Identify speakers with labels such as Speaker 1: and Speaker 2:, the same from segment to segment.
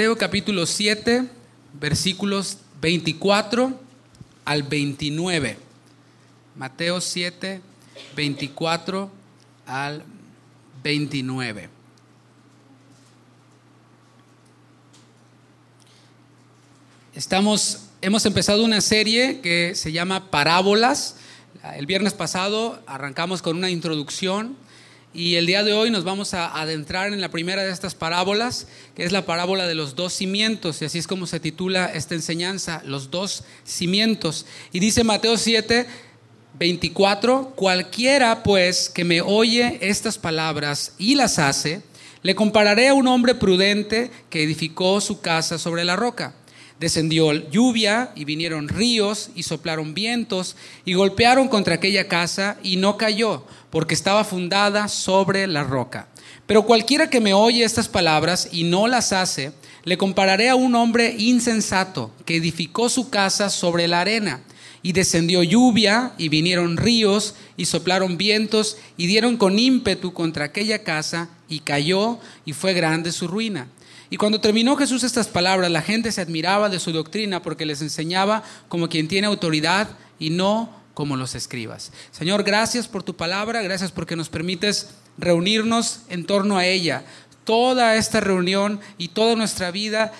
Speaker 1: Mateo capítulo 7, versículos 24 al 29. Mateo 7, 24 al 29. hemos empezado una serie que se llama Parábolas. El viernes pasado arrancamos con una introducción y el día de hoy nos vamos a adentrar en la primera de estas parábolas, que es la parábola de los dos cimientos, y así es como se titula esta enseñanza, los dos cimientos. Y dice Mateo 7, 24, cualquiera pues que me oye estas palabras y las hace, le compararé a un hombre prudente que edificó su casa sobre la roca. Descendió lluvia y vinieron ríos y soplaron vientos y golpearon contra aquella casa y no cayó porque estaba fundada sobre la roca. Pero cualquiera que me oye estas palabras y no las hace, le compararé a un hombre insensato que edificó su casa sobre la arena. Y descendió lluvia, y vinieron ríos, y soplaron vientos, y dieron con ímpetu contra aquella casa, y cayó, y fue grande su ruina. Y cuando terminó Jesús estas palabras, la gente se admiraba de su doctrina porque les enseñaba como quien tiene autoridad y no como los escribas. Señor, gracias por tu palabra, gracias porque nos permites reunirnos en torno a ella. Toda esta reunión y toda nuestra vida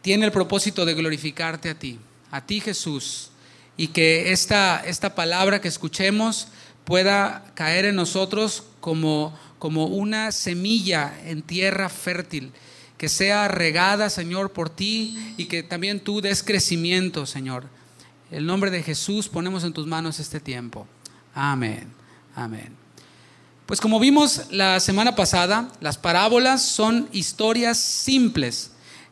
Speaker 1: tiene el propósito de glorificarte a ti, a ti Jesús, y que esta, esta palabra que escuchemos pueda caer en nosotros como, como una semilla en tierra fértil, que sea regada, Señor, por ti y que también tú des crecimiento, Señor el nombre de Jesús ponemos en tus manos este tiempo. Amén, amén. Pues como vimos la semana pasada, las parábolas son historias simples.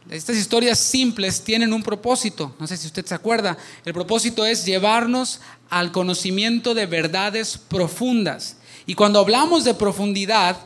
Speaker 1: Estas historias simples tienen un propósito, no sé si usted se acuerda, el propósito es llevarnos al conocimiento de verdades profundas. Y cuando hablamos de profundidad,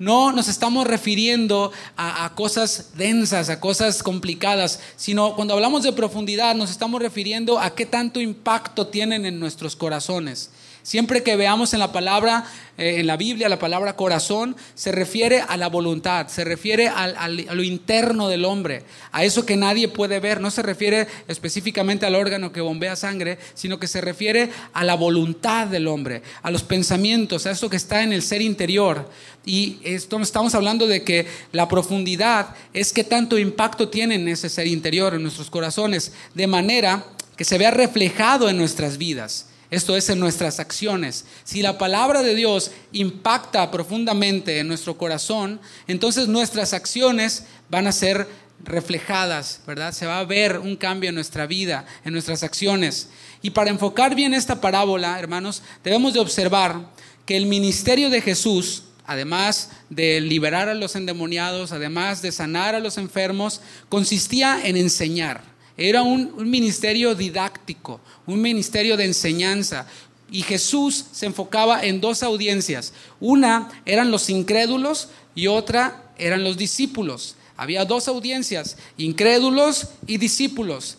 Speaker 1: no nos estamos refiriendo a, cosas densas, a cosas complicadas, sino cuando hablamos de profundidad nos estamos refiriendo a qué tanto impacto tienen en nuestros corazones. Siempre que veamos en la palabra, eh, en la Biblia, la palabra corazón, se refiere a la voluntad, se refiere al, a lo interno del hombre, a eso que nadie puede ver. No se refiere específicamente al órgano que bombea sangre, sino que se refiere a la voluntad del hombre, a los pensamientos, a eso que está en el ser interior. Y esto, estamos hablando de que la profundidad es que tanto impacto tiene en ese ser interior, en nuestros corazones, de manera que se vea reflejado en nuestras vidas. Esto es en nuestras acciones. Si la palabra de Dios impacta profundamente en nuestro corazón, entonces nuestras acciones van a ser reflejadas, ¿verdad? Se va a ver un cambio en nuestra vida, en nuestras acciones. Y para enfocar bien esta parábola, hermanos, debemos de observar que el ministerio de Jesús, además de liberar a los endemoniados, además de sanar a los enfermos, consistía en enseñar. Era un, ministerio didáctico, un ministerio de enseñanza. Y Jesús se enfocaba en dos audiencias. Una eran los incrédulos y otra eran los discípulos. Había dos audiencias, incrédulos y discípulos.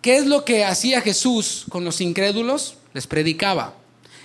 Speaker 1: ¿Qué es lo que hacía Jesús con los incrédulos? Les predicaba.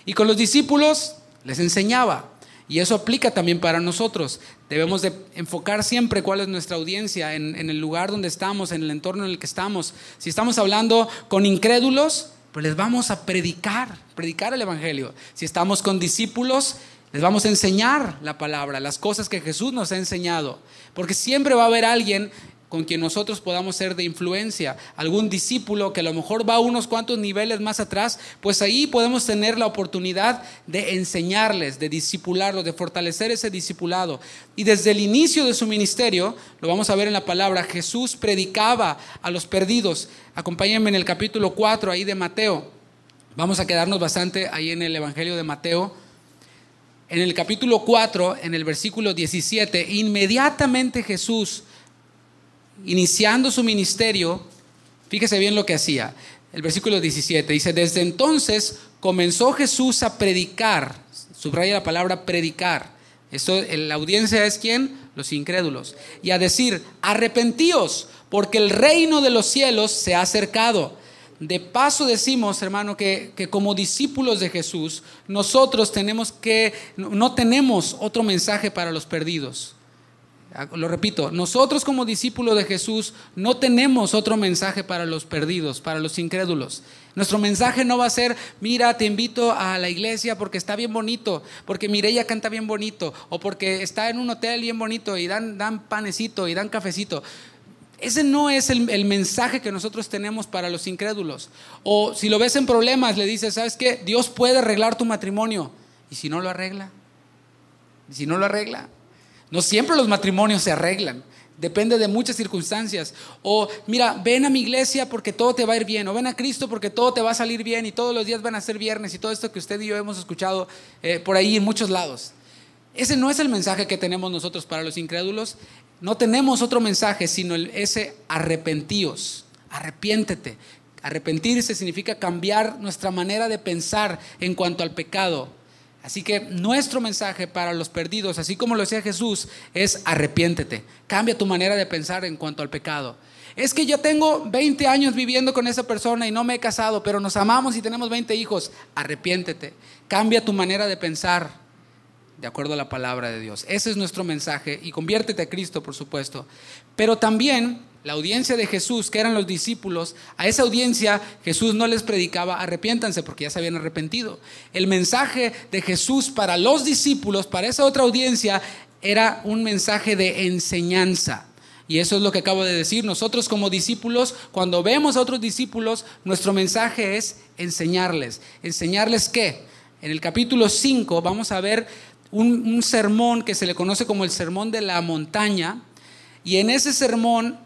Speaker 1: Y con los discípulos les enseñaba. Y eso aplica también para nosotros. Debemos de enfocar siempre cuál es nuestra audiencia, en, en, el lugar donde estamos, en el entorno en el que estamos. Si estamos hablando con incrédulos, pues les vamos a predicar, predicar el Evangelio. Si estamos con discípulos, les vamos a enseñar la palabra, las cosas que Jesús nos ha enseñado. Porque siempre va a haber alguien con quien nosotros podamos ser de influencia, algún discípulo que a lo mejor va unos cuantos niveles más atrás, pues ahí podemos tener la oportunidad de enseñarles, de discipularlos, de fortalecer ese discipulado. Y desde el inicio de su ministerio, lo vamos a ver en la palabra, Jesús predicaba a los perdidos. Acompáñenme en el capítulo 4 ahí de Mateo. Vamos a quedarnos bastante ahí en el Evangelio de Mateo. En el capítulo 4, en el versículo 17, inmediatamente Jesús iniciando su ministerio, fíjese bien lo que hacía. El versículo 17 dice, desde entonces comenzó Jesús a predicar, subraya la palabra predicar. Esto, la audiencia es quién? Los incrédulos. Y a decir, arrepentíos, porque el reino de los cielos se ha acercado. De paso decimos, hermano, que, que, como discípulos de Jesús, nosotros tenemos que, no tenemos otro mensaje para los perdidos. Ah, lo repito, nosotros como discípulos de Jesús no tenemos otro mensaje para los perdidos, para los incrédulos. Nuestro mensaje no va a ser, mira, te invito a la iglesia porque está bien bonito, porque Mireya canta bien bonito, o porque está en un hotel bien bonito y dan, dan panecito y dan cafecito. Ese no es el, el, mensaje que nosotros tenemos para los incrédulos. O si lo ves en problemas, le dices, ¿sabes qué? Dios puede arreglar tu matrimonio. ¿Y si no lo arregla? ¿Y si no lo arregla? No siempre los matrimonios se arreglan. Depende de muchas circunstancias. O mira, ven a mi iglesia porque todo te va a ir bien. O ven a Cristo porque todo te va a salir bien y todos los días van a ser viernes y todo esto que usted y yo hemos escuchado eh, por ahí en muchos lados. Ese no es el mensaje que tenemos nosotros para los incrédulos. No tenemos otro mensaje sino el, ese arrepentíos, arrepiéntete. Arrepentirse significa cambiar nuestra manera de pensar en cuanto al pecado Así que nuestro mensaje para los perdidos, así como lo decía Jesús, es arrepiéntete, cambia tu manera de pensar en cuanto al pecado. Es que yo tengo 20 años viviendo con esa persona y no me he casado, pero nos amamos y tenemos 20 hijos. Arrepiéntete, cambia tu manera de pensar de acuerdo a la palabra de Dios. Ese es nuestro mensaje y conviértete a Cristo, por supuesto. Pero también la audiencia de Jesús, que eran los discípulos, a esa audiencia Jesús no les predicaba arrepiéntanse porque ya se habían arrepentido. El mensaje de Jesús para los discípulos, para esa otra audiencia, era un mensaje de enseñanza. Y eso es lo que acabo de decir. Nosotros como discípulos, cuando vemos a otros discípulos, nuestro mensaje es enseñarles. ¿Enseñarles qué? En el capítulo 5 vamos a ver un, un sermón que se le conoce como el sermón de la montaña. Y en ese sermón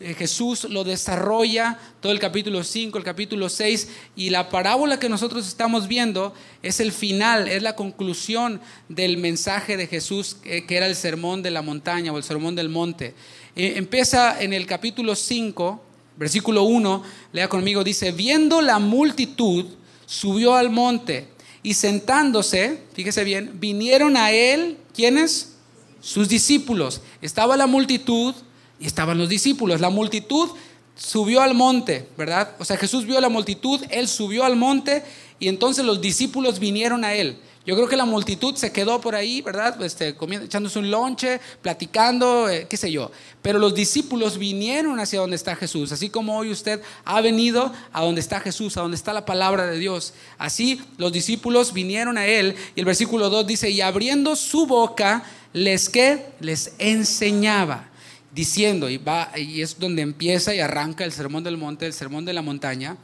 Speaker 1: eh, Jesús lo desarrolla todo el capítulo 5, el capítulo 6, y la parábola que nosotros estamos viendo es el final, es la conclusión del mensaje de Jesús, eh, que era el sermón de la montaña o el sermón del monte. Eh, empieza en el capítulo 5, versículo 1, lea conmigo, dice, viendo la multitud, subió al monte y sentándose, fíjese bien, vinieron a él, ¿quiénes? Sus discípulos. Estaba la multitud y estaban los discípulos. La multitud subió al monte, ¿verdad? O sea, Jesús vio a la multitud, él subió al monte y entonces los discípulos vinieron a él. Yo creo que la multitud se quedó por ahí, ¿verdad? Pues, este, echándose un lonche, platicando, eh, qué sé yo. Pero los discípulos vinieron hacia donde está Jesús. Así como hoy usted ha venido a donde está Jesús, a donde está la palabra de Dios. Así los discípulos vinieron a él. Y el versículo 2 dice, y abriendo su boca, les que les enseñaba diciendo, y, va, y es donde empieza y arranca el sermón del monte, el sermón de la montaña,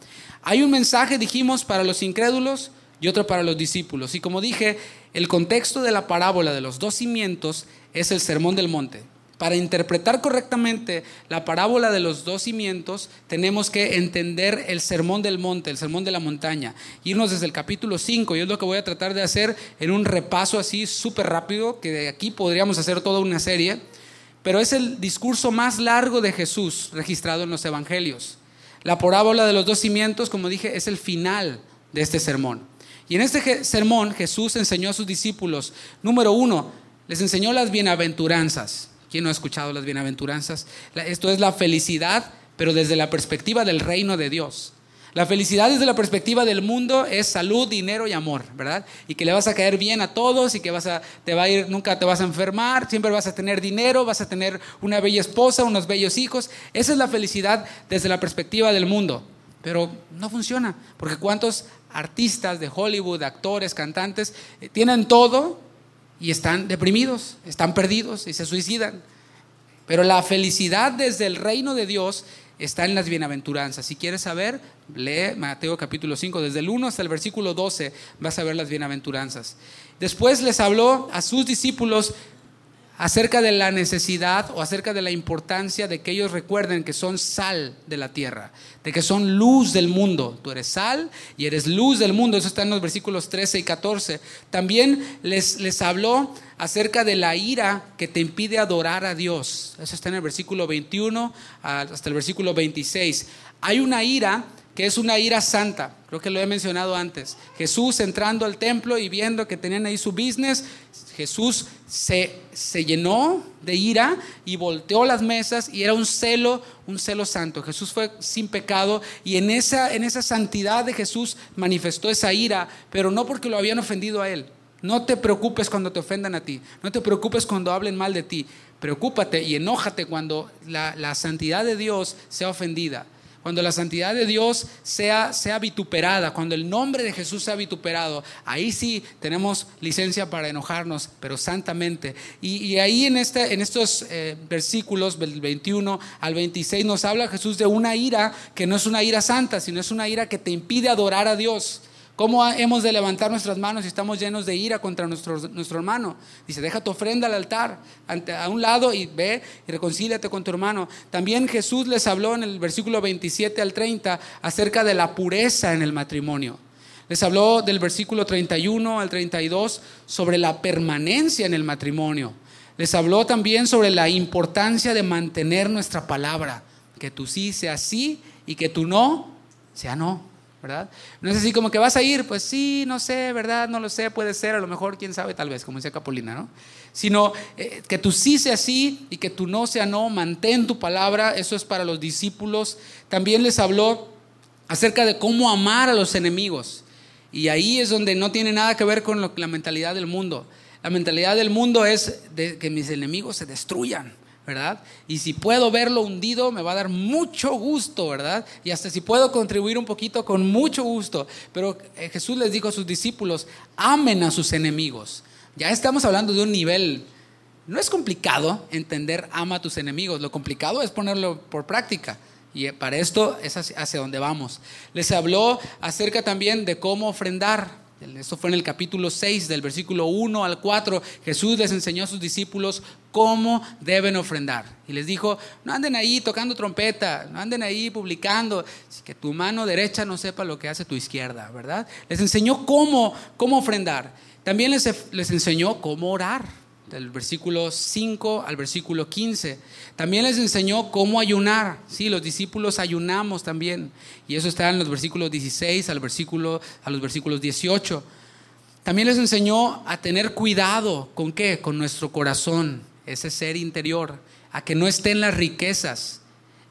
Speaker 1: hay un mensaje, dijimos, para los incrédulos y otro para los discípulos. Y como dije, el contexto de la parábola de los dos cimientos es el sermón del monte. Para interpretar correctamente la parábola de los dos cimientos, tenemos que entender el sermón del monte, el sermón de la montaña. Irnos desde el capítulo 5, y es lo que voy a tratar de hacer en un repaso así súper rápido, que de aquí podríamos hacer toda una serie pero es el discurso más largo de Jesús registrado en los evangelios. La parábola de los dos cimientos, como dije, es el final de este sermón. Y en este sermón Jesús enseñó a sus discípulos, número uno, les enseñó las bienaventuranzas. ¿Quién no ha escuchado las bienaventuranzas? Esto es la felicidad, pero desde la perspectiva del reino de Dios. La felicidad desde la perspectiva del mundo es salud, dinero y amor, ¿verdad? Y que le vas a caer bien a todos y que vas a, te va a ir, nunca te vas a enfermar, siempre vas a tener dinero, vas a tener una bella esposa, unos bellos hijos. Esa es la felicidad desde la perspectiva del mundo. Pero no funciona, porque cuántos artistas de Hollywood, actores, cantantes, eh, tienen todo y están deprimidos, están perdidos y se suicidan. Pero la felicidad desde el reino de Dios está en las bienaventuranzas. Si quieres saber, lee Mateo capítulo 5, desde el 1 hasta el versículo 12 vas a ver las bienaventuranzas. Después les habló a sus discípulos acerca de la necesidad o acerca de la importancia de que ellos recuerden que son sal de la tierra, de que son luz del mundo. Tú eres sal y eres luz del mundo. Eso está en los versículos 13 y 14. También les, les habló acerca de la ira que te impide adorar a Dios. Eso está en el versículo 21 hasta el versículo 26. Hay una ira que es una ira santa. Creo que lo he mencionado antes. Jesús entrando al templo y viendo que tenían ahí su business, Jesús se, llenó de ira y volteó las mesas y era un celo, un celo santo. Jesús fue sin pecado y en esa, en esa santidad de Jesús manifestó esa ira, pero no porque lo habían ofendido a él. No te preocupes cuando te ofendan a ti, no te preocupes cuando hablen mal de ti, preocúpate y enójate cuando la, la santidad de Dios sea ofendida cuando la santidad de Dios sea, sea vituperada, cuando el nombre de Jesús sea vituperado, ahí sí tenemos licencia para enojarnos, pero santamente. Y, ahí en, este, en estos eh, versículos del 21 al 26 nos habla Jesús de una ira que no es una ira santa, sino es una ira que te impide adorar a Dios. ¿Cómo hemos de levantar nuestras manos si estamos llenos de ira contra nuestro, nuestro hermano? Dice, deja tu ofrenda al altar, ante, a un lado y ve y reconcíliate con tu hermano. También Jesús les habló en el versículo 27 al 30 acerca de la pureza en el matrimonio. Les habló del versículo 31 al 32 sobre la permanencia en el matrimonio. Les habló también sobre la importancia de mantener nuestra palabra, que tu sí sea sí y que tu no sea no. ¿verdad? No es así como que vas a ir, pues sí, no sé, ¿verdad? No lo sé, puede ser, a lo mejor, quién sabe, tal vez, como decía Capulina, ¿no? Sino eh, que tú sí sea sí y que tú no sea no, mantén tu palabra, eso es para los discípulos. También les habló acerca de cómo amar a los enemigos. Y ahí es donde no tiene nada que ver con la mentalidad del mundo. La mentalidad del mundo es que mis enemigos se destruyan ¿verdad? Y si puedo verlo hundido, me va a dar mucho gusto, ¿verdad? Y hasta si puedo contribuir un poquito, con mucho gusto. Pero eh, Jesús les dijo a sus discípulos, amen a sus enemigos. Ya estamos hablando de un nivel, no es complicado entender ama a tus enemigos, lo complicado es ponerlo por práctica. Y eh, para esto es hacia donde vamos. Les habló acerca también de cómo ofrendar. Esto fue en el capítulo 6, del versículo 1 al 4. Jesús les enseñó a sus discípulos cómo deben ofrendar. Y les dijo, no anden ahí tocando trompeta, no anden ahí publicando, que tu mano derecha no sepa lo que hace tu izquierda, ¿verdad? Les enseñó cómo, cómo ofrendar. También les, les enseñó cómo orar, del versículo 5 al versículo 15. También les enseñó cómo ayunar. Sí, los discípulos ayunamos también. Y eso está en los versículos 16 al versículo, a los versículos 18. También les enseñó a tener cuidado con qué? Con nuestro corazón, ese ser interior, a que no estén las riquezas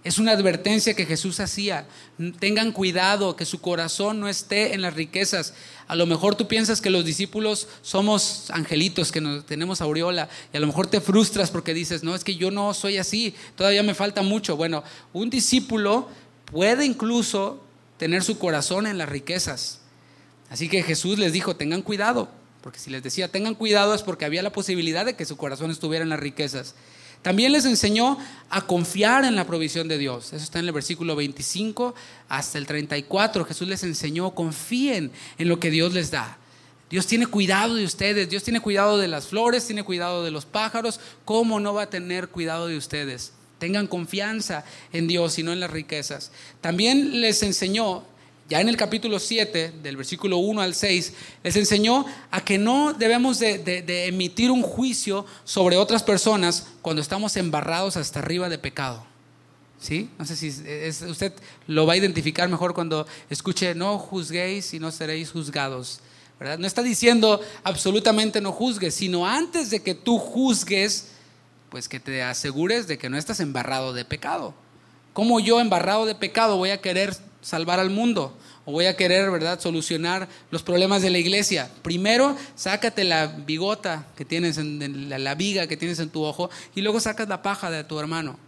Speaker 1: es una advertencia que Jesús hacía. Tengan cuidado, que su corazón no esté en las riquezas. A lo mejor tú piensas que los discípulos somos angelitos, que nos, tenemos aureola, y a lo mejor te frustras porque dices, no, es que yo no soy así, todavía me falta mucho. Bueno, un discípulo puede incluso tener su corazón en las riquezas. Así que Jesús les dijo, tengan cuidado, porque si les decía, tengan cuidado es porque había la posibilidad de que su corazón estuviera en las riquezas. También les enseñó a confiar en la provisión de Dios. Eso está en el versículo 25 hasta el 34. Jesús les enseñó, confíen en lo que Dios les da. Dios tiene cuidado de ustedes, Dios tiene cuidado de las flores, tiene cuidado de los pájaros. ¿Cómo no va a tener cuidado de ustedes? Tengan confianza en Dios y no en las riquezas. También les enseñó ya en el capítulo 7, del versículo 1 al 6, les enseñó a que no debemos de, emitir un juicio sobre otras personas cuando estamos embarrados hasta arriba de pecado. ¿Sí? No sé si usted lo va a identificar mejor cuando escuche, no juzguéis y no seréis juzgados. ¿Verdad? No está diciendo absolutamente no juzgues, sino antes de que tú juzgues, pues que te asegures de que no estás embarrado de pecado. ¿Cómo yo embarrado de pecado voy a querer salvar al mundo o voy a querer, ¿verdad?, solucionar los problemas de la iglesia. Primero, sácate la bigota que tienes, en, la, viga que tienes en tu ojo, y luego sacas la paja de tu hermano.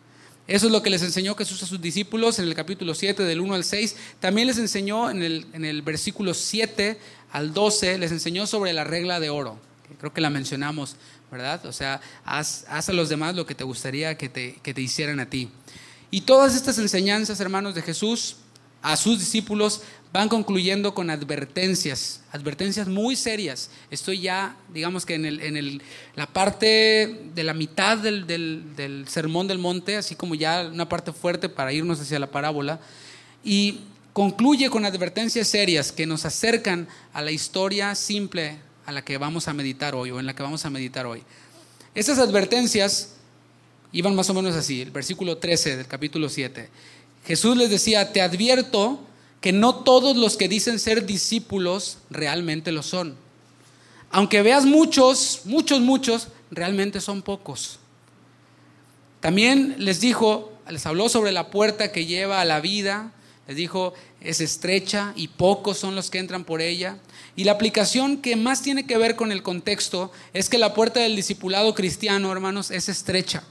Speaker 1: Eso es lo que les enseñó Jesús a sus discípulos en el capítulo 7, del 1 al 6. También les enseñó en el, en el versículo 7 al 12, les enseñó sobre la regla de oro. creo que la mencionamos, ¿verdad? O sea, haz, a los demás lo que te gustaría que te, que te hicieran a ti. Y todas estas enseñanzas, hermanos de Jesús, a sus discípulos van concluyendo con advertencias, advertencias muy serias. Estoy ya, digamos que en, la parte de la mitad del, del, sermón del monte, así como ya una parte fuerte para irnos hacia la parábola, y concluye con advertencias serias que nos acercan a la historia simple a la que vamos a meditar hoy o en la que vamos a meditar hoy. Esas advertencias iban más o menos así, el versículo 13 del capítulo 7. Jesús les decía, te advierto que no todos los que dicen ser discípulos realmente lo son. Aunque veas muchos, muchos, muchos, realmente son pocos. También les dijo, les habló sobre la puerta que lleva a la vida, les dijo, es estrecha y pocos son los que entran por ella. Y la aplicación que más tiene que ver con el contexto es que la puerta del discipulado cristiano, hermanos, es estrecha.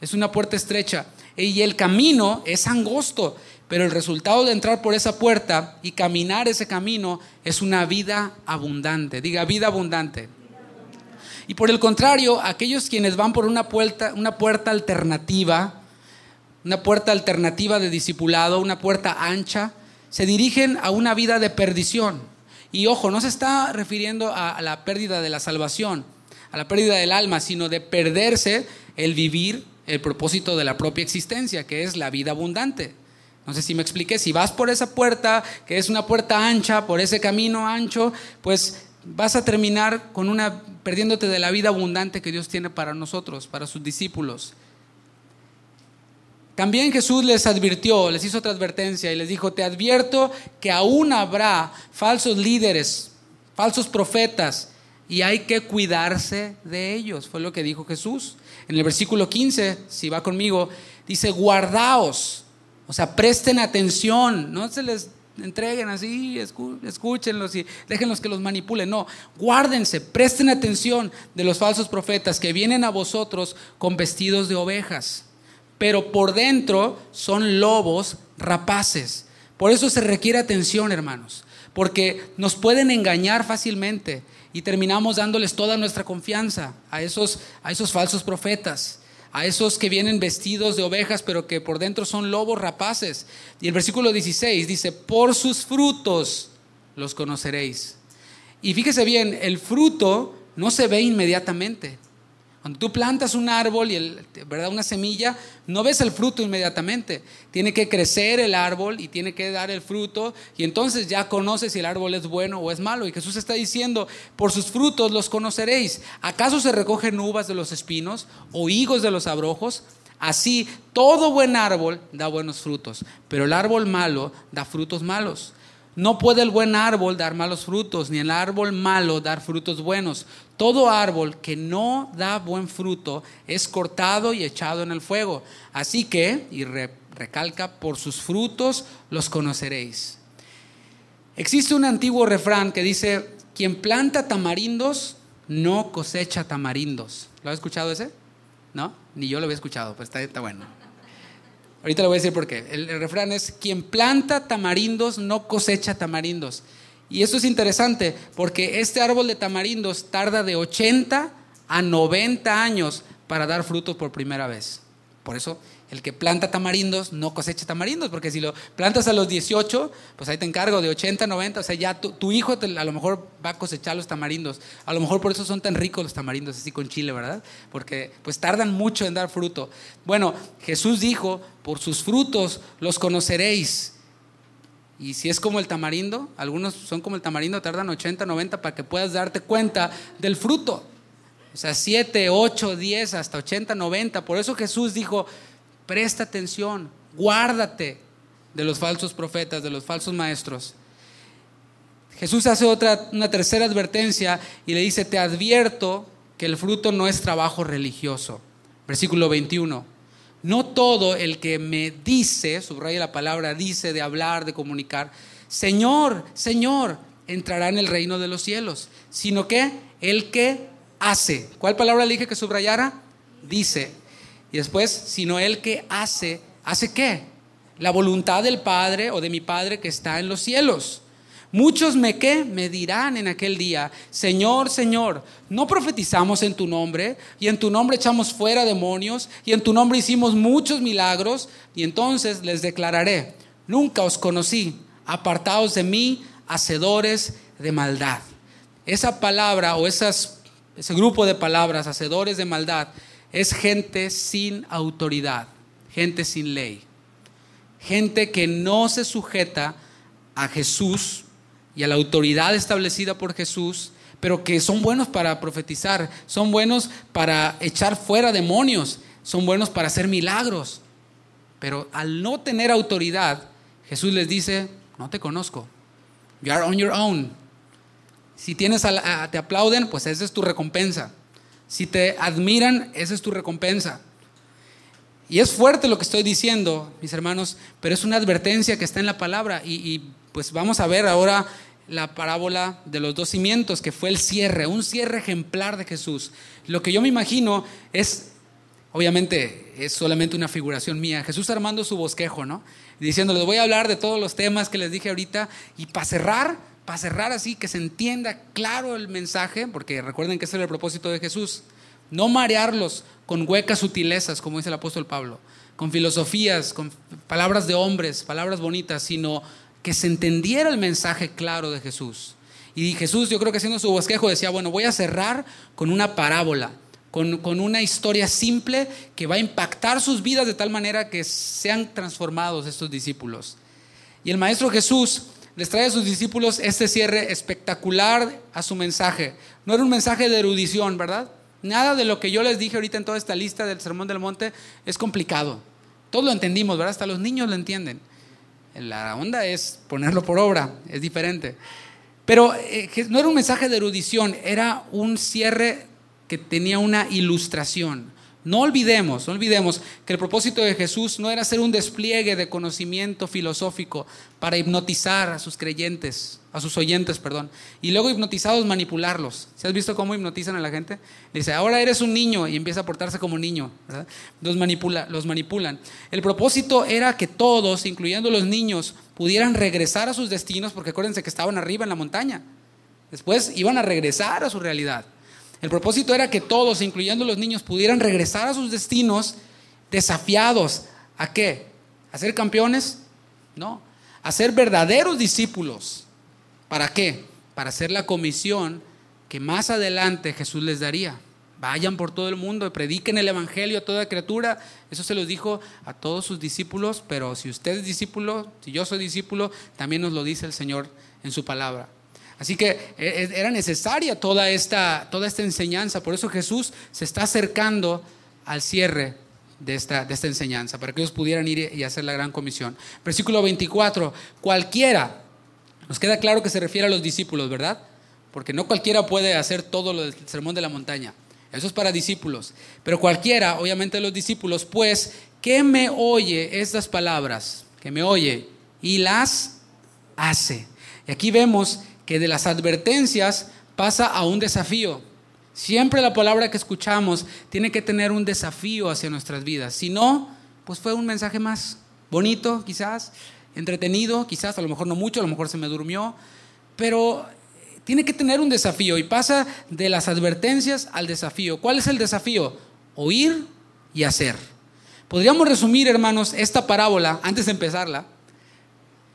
Speaker 1: Es una puerta estrecha. Y el camino es angosto, pero el resultado de entrar por esa puerta y caminar ese camino es una vida abundante. Diga, vida abundante. Y por el contrario, aquellos quienes van por una puerta, una puerta alternativa, una puerta alternativa de discipulado, una puerta ancha, se dirigen a una vida de perdición. Y ojo, no se está refiriendo a, la pérdida de la salvación, a la pérdida del alma, sino de perderse el vivir el propósito de la propia existencia, que es la vida abundante. No sé si me expliqué, si vas por esa puerta, que es una puerta ancha, por ese camino ancho, pues vas a terminar con una perdiéndote de la vida abundante que Dios tiene para nosotros, para sus discípulos. También Jesús les advirtió, les hizo otra advertencia y les dijo, "Te advierto que aún habrá falsos líderes, falsos profetas y hay que cuidarse de ellos, fue lo que dijo Jesús. En el versículo 15, si va conmigo, dice, guardaos, o sea, presten atención, no se les entreguen así, escúchenlos y déjenlos que los manipulen, no, guárdense, presten atención de los falsos profetas que vienen a vosotros con vestidos de ovejas, pero por dentro son lobos rapaces. Por eso se requiere atención, hermanos porque nos pueden engañar fácilmente y terminamos dándoles toda nuestra confianza a esos, a esos falsos profetas a esos que vienen vestidos de ovejas, pero que por dentro son lobos rapaces. Y el versículo 16 dice, por sus frutos los conoceréis. Y fíjese bien, el fruto no se ve inmediatamente, cuando tú plantas un árbol y el, ¿verdad? una semilla, no ves el fruto inmediatamente. Tiene que crecer el árbol y tiene que dar el fruto y entonces ya conoces si el árbol es bueno o es malo. Y Jesús está diciendo, por sus frutos los conoceréis. ¿Acaso se recogen uvas de los espinos o higos de los abrojos? Así, todo buen árbol da buenos frutos, pero el árbol malo da frutos malos. No puede el buen árbol dar malos frutos, ni el árbol malo dar frutos buenos. Todo árbol que no da buen fruto es cortado y echado en el fuego. Así que, y recalca, por sus frutos los conoceréis. Existe un antiguo refrán que dice, quien planta tamarindos no cosecha tamarindos. ¿Lo has escuchado ese? ¿No? Ni yo lo había escuchado, pero está, bueno. Ahorita le voy a decir por qué. el refrán es, quien planta tamarindos no cosecha tamarindos. Y esto es interesante porque este árbol de tamarindos tarda de 80 a 90 años para dar frutos por primera vez. Por eso el que planta tamarindos no cosecha tamarindos, porque si lo plantas a los 18, pues ahí te encargo de 80, a 90, o sea, ya tu, hijo a lo mejor va a cosechar los tamarindos. A lo mejor por eso son tan ricos los tamarindos, así con chile, ¿verdad? Porque pues tardan mucho en dar fruto. Bueno, Jesús dijo, por sus frutos los conoceréis. Y si es como el tamarindo, algunos son como el tamarindo, tardan 80, 90 para que puedas darte cuenta del fruto. O sea, 7, 8, 10, hasta 80, 90. Por eso Jesús dijo, presta atención, guárdate de los falsos profetas, de los falsos maestros. Jesús hace otra, una tercera advertencia y le dice, te advierto que el fruto no es trabajo religioso. Versículo 21. No todo el que me dice, subraya la palabra, dice de hablar, de comunicar, Señor, Señor, entrará en el reino de los cielos, sino que el que hace. ¿Cuál palabra le dije que subrayara? Dice. Y después, sino el que hace, ¿hace qué? La voluntad del Padre o de mi Padre que está en los cielos. Muchos me que me dirán en aquel día, Señor, Señor, no profetizamos en tu nombre y en tu nombre echamos fuera demonios y en tu nombre hicimos muchos milagros y entonces les declararé, nunca os conocí, apartaos de mí, hacedores de maldad. Esa palabra o ese grupo de palabras, hacedores de maldad, es gente sin autoridad, gente sin ley, gente que no se sujeta a Jesús y a la autoridad establecida por Jesús, pero que son buenos para profetizar, son buenos para echar fuera demonios, son buenos para hacer milagros. Pero al no tener autoridad, Jesús les dice, no te conozco, you are on your own. Si tienes te aplauden, pues esa es tu recompensa. Si te admiran, esa es tu recompensa. Y es fuerte lo que estoy diciendo, mis hermanos, pero es una advertencia que está en la palabra y, y pues vamos a ver ahora la parábola de los dos cimientos, que fue el cierre, un cierre ejemplar de Jesús. Lo que yo me imagino es, obviamente, es solamente una figuración mía, Jesús armando su bosquejo, ¿no? diciéndoles voy a hablar de todos los temas que les dije ahorita, y para cerrar, para cerrar así, que se entienda claro el mensaje, porque recuerden que ese era el propósito de Jesús, no marearlos con huecas sutilezas, como dice el apóstol Pablo, con filosofías, con palabras de hombres, palabras bonitas, sino que se entendiera el mensaje claro de Jesús. Y Jesús, yo creo que haciendo su bosquejo, decía, bueno, voy a cerrar con una parábola, con, con, una historia simple que va a impactar sus vidas de tal manera que sean transformados estos discípulos. Y el Maestro Jesús les trae a sus discípulos este cierre espectacular a su mensaje. No era un mensaje de erudición, ¿verdad? Nada de lo que yo les dije ahorita en toda esta lista del Sermón del Monte es complicado. Todos lo entendimos, ¿verdad? Hasta los niños lo entienden. La onda es ponerlo por obra, es diferente. Pero eh, no era un mensaje de erudición, era un cierre que tenía una ilustración. No olvidemos, no olvidemos que el propósito de Jesús no era hacer un despliegue de conocimiento filosófico para hipnotizar a sus creyentes, a sus oyentes, perdón, y luego hipnotizados manipularlos. se has visto cómo hipnotizan a la gente? Dice, ahora eres un niño y empieza a portarse como niño. ¿verdad? Los, manipula, los manipulan. El propósito era que todos, incluyendo los niños, pudieran regresar a sus destinos, porque acuérdense que estaban arriba en la montaña. Después iban a regresar a su realidad. El propósito era que todos, incluyendo los niños, pudieran regresar a sus destinos desafiados. ¿A qué? ¿A ser campeones? No. A ser verdaderos discípulos. ¿Para qué? Para hacer la comisión que más adelante Jesús les daría. Vayan por todo el mundo, y prediquen el Evangelio a toda criatura. Eso se los dijo a todos sus discípulos, pero si usted es discípulo, si yo soy discípulo, también nos lo dice el Señor en su palabra. Así que eh, eh, era necesaria toda esta, toda esta enseñanza. Por eso Jesús se está acercando al cierre de esta, enseñanza, para que ellos pudieran ir y hacer la gran comisión. Versículo 24, cualquiera, nos queda claro que se refiere a los discípulos, ¿verdad? Porque no cualquiera puede hacer todo lo del sermón de la montaña. Eso es para discípulos. Pero cualquiera, obviamente los discípulos, pues, que me oye estas palabras, que me oye y las hace. Y aquí vemos que de las advertencias pasa a un desafío. Siempre la palabra que escuchamos tiene que tener un desafío hacia nuestras vidas. Si no, pues fue un mensaje más bonito, quizás, entretenido, quizás, a lo mejor no mucho, a lo mejor se me durmió, pero tiene que tener un desafío y pasa de las advertencias al desafío. ¿Cuál es el desafío? Oír y hacer. Podríamos resumir, hermanos, esta parábola, antes de empezarla,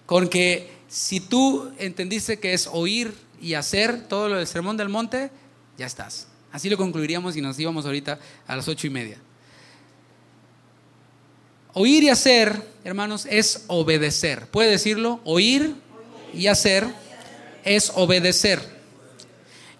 Speaker 1: con que si tú entendiste que es oír y hacer todo lo del sermón del monte, ya estás. Así lo concluiríamos y nos íbamos ahorita a las ocho y media. Oír y hacer, hermanos, es obedecer. ¿Puede decirlo? Oír y hacer es obedecer.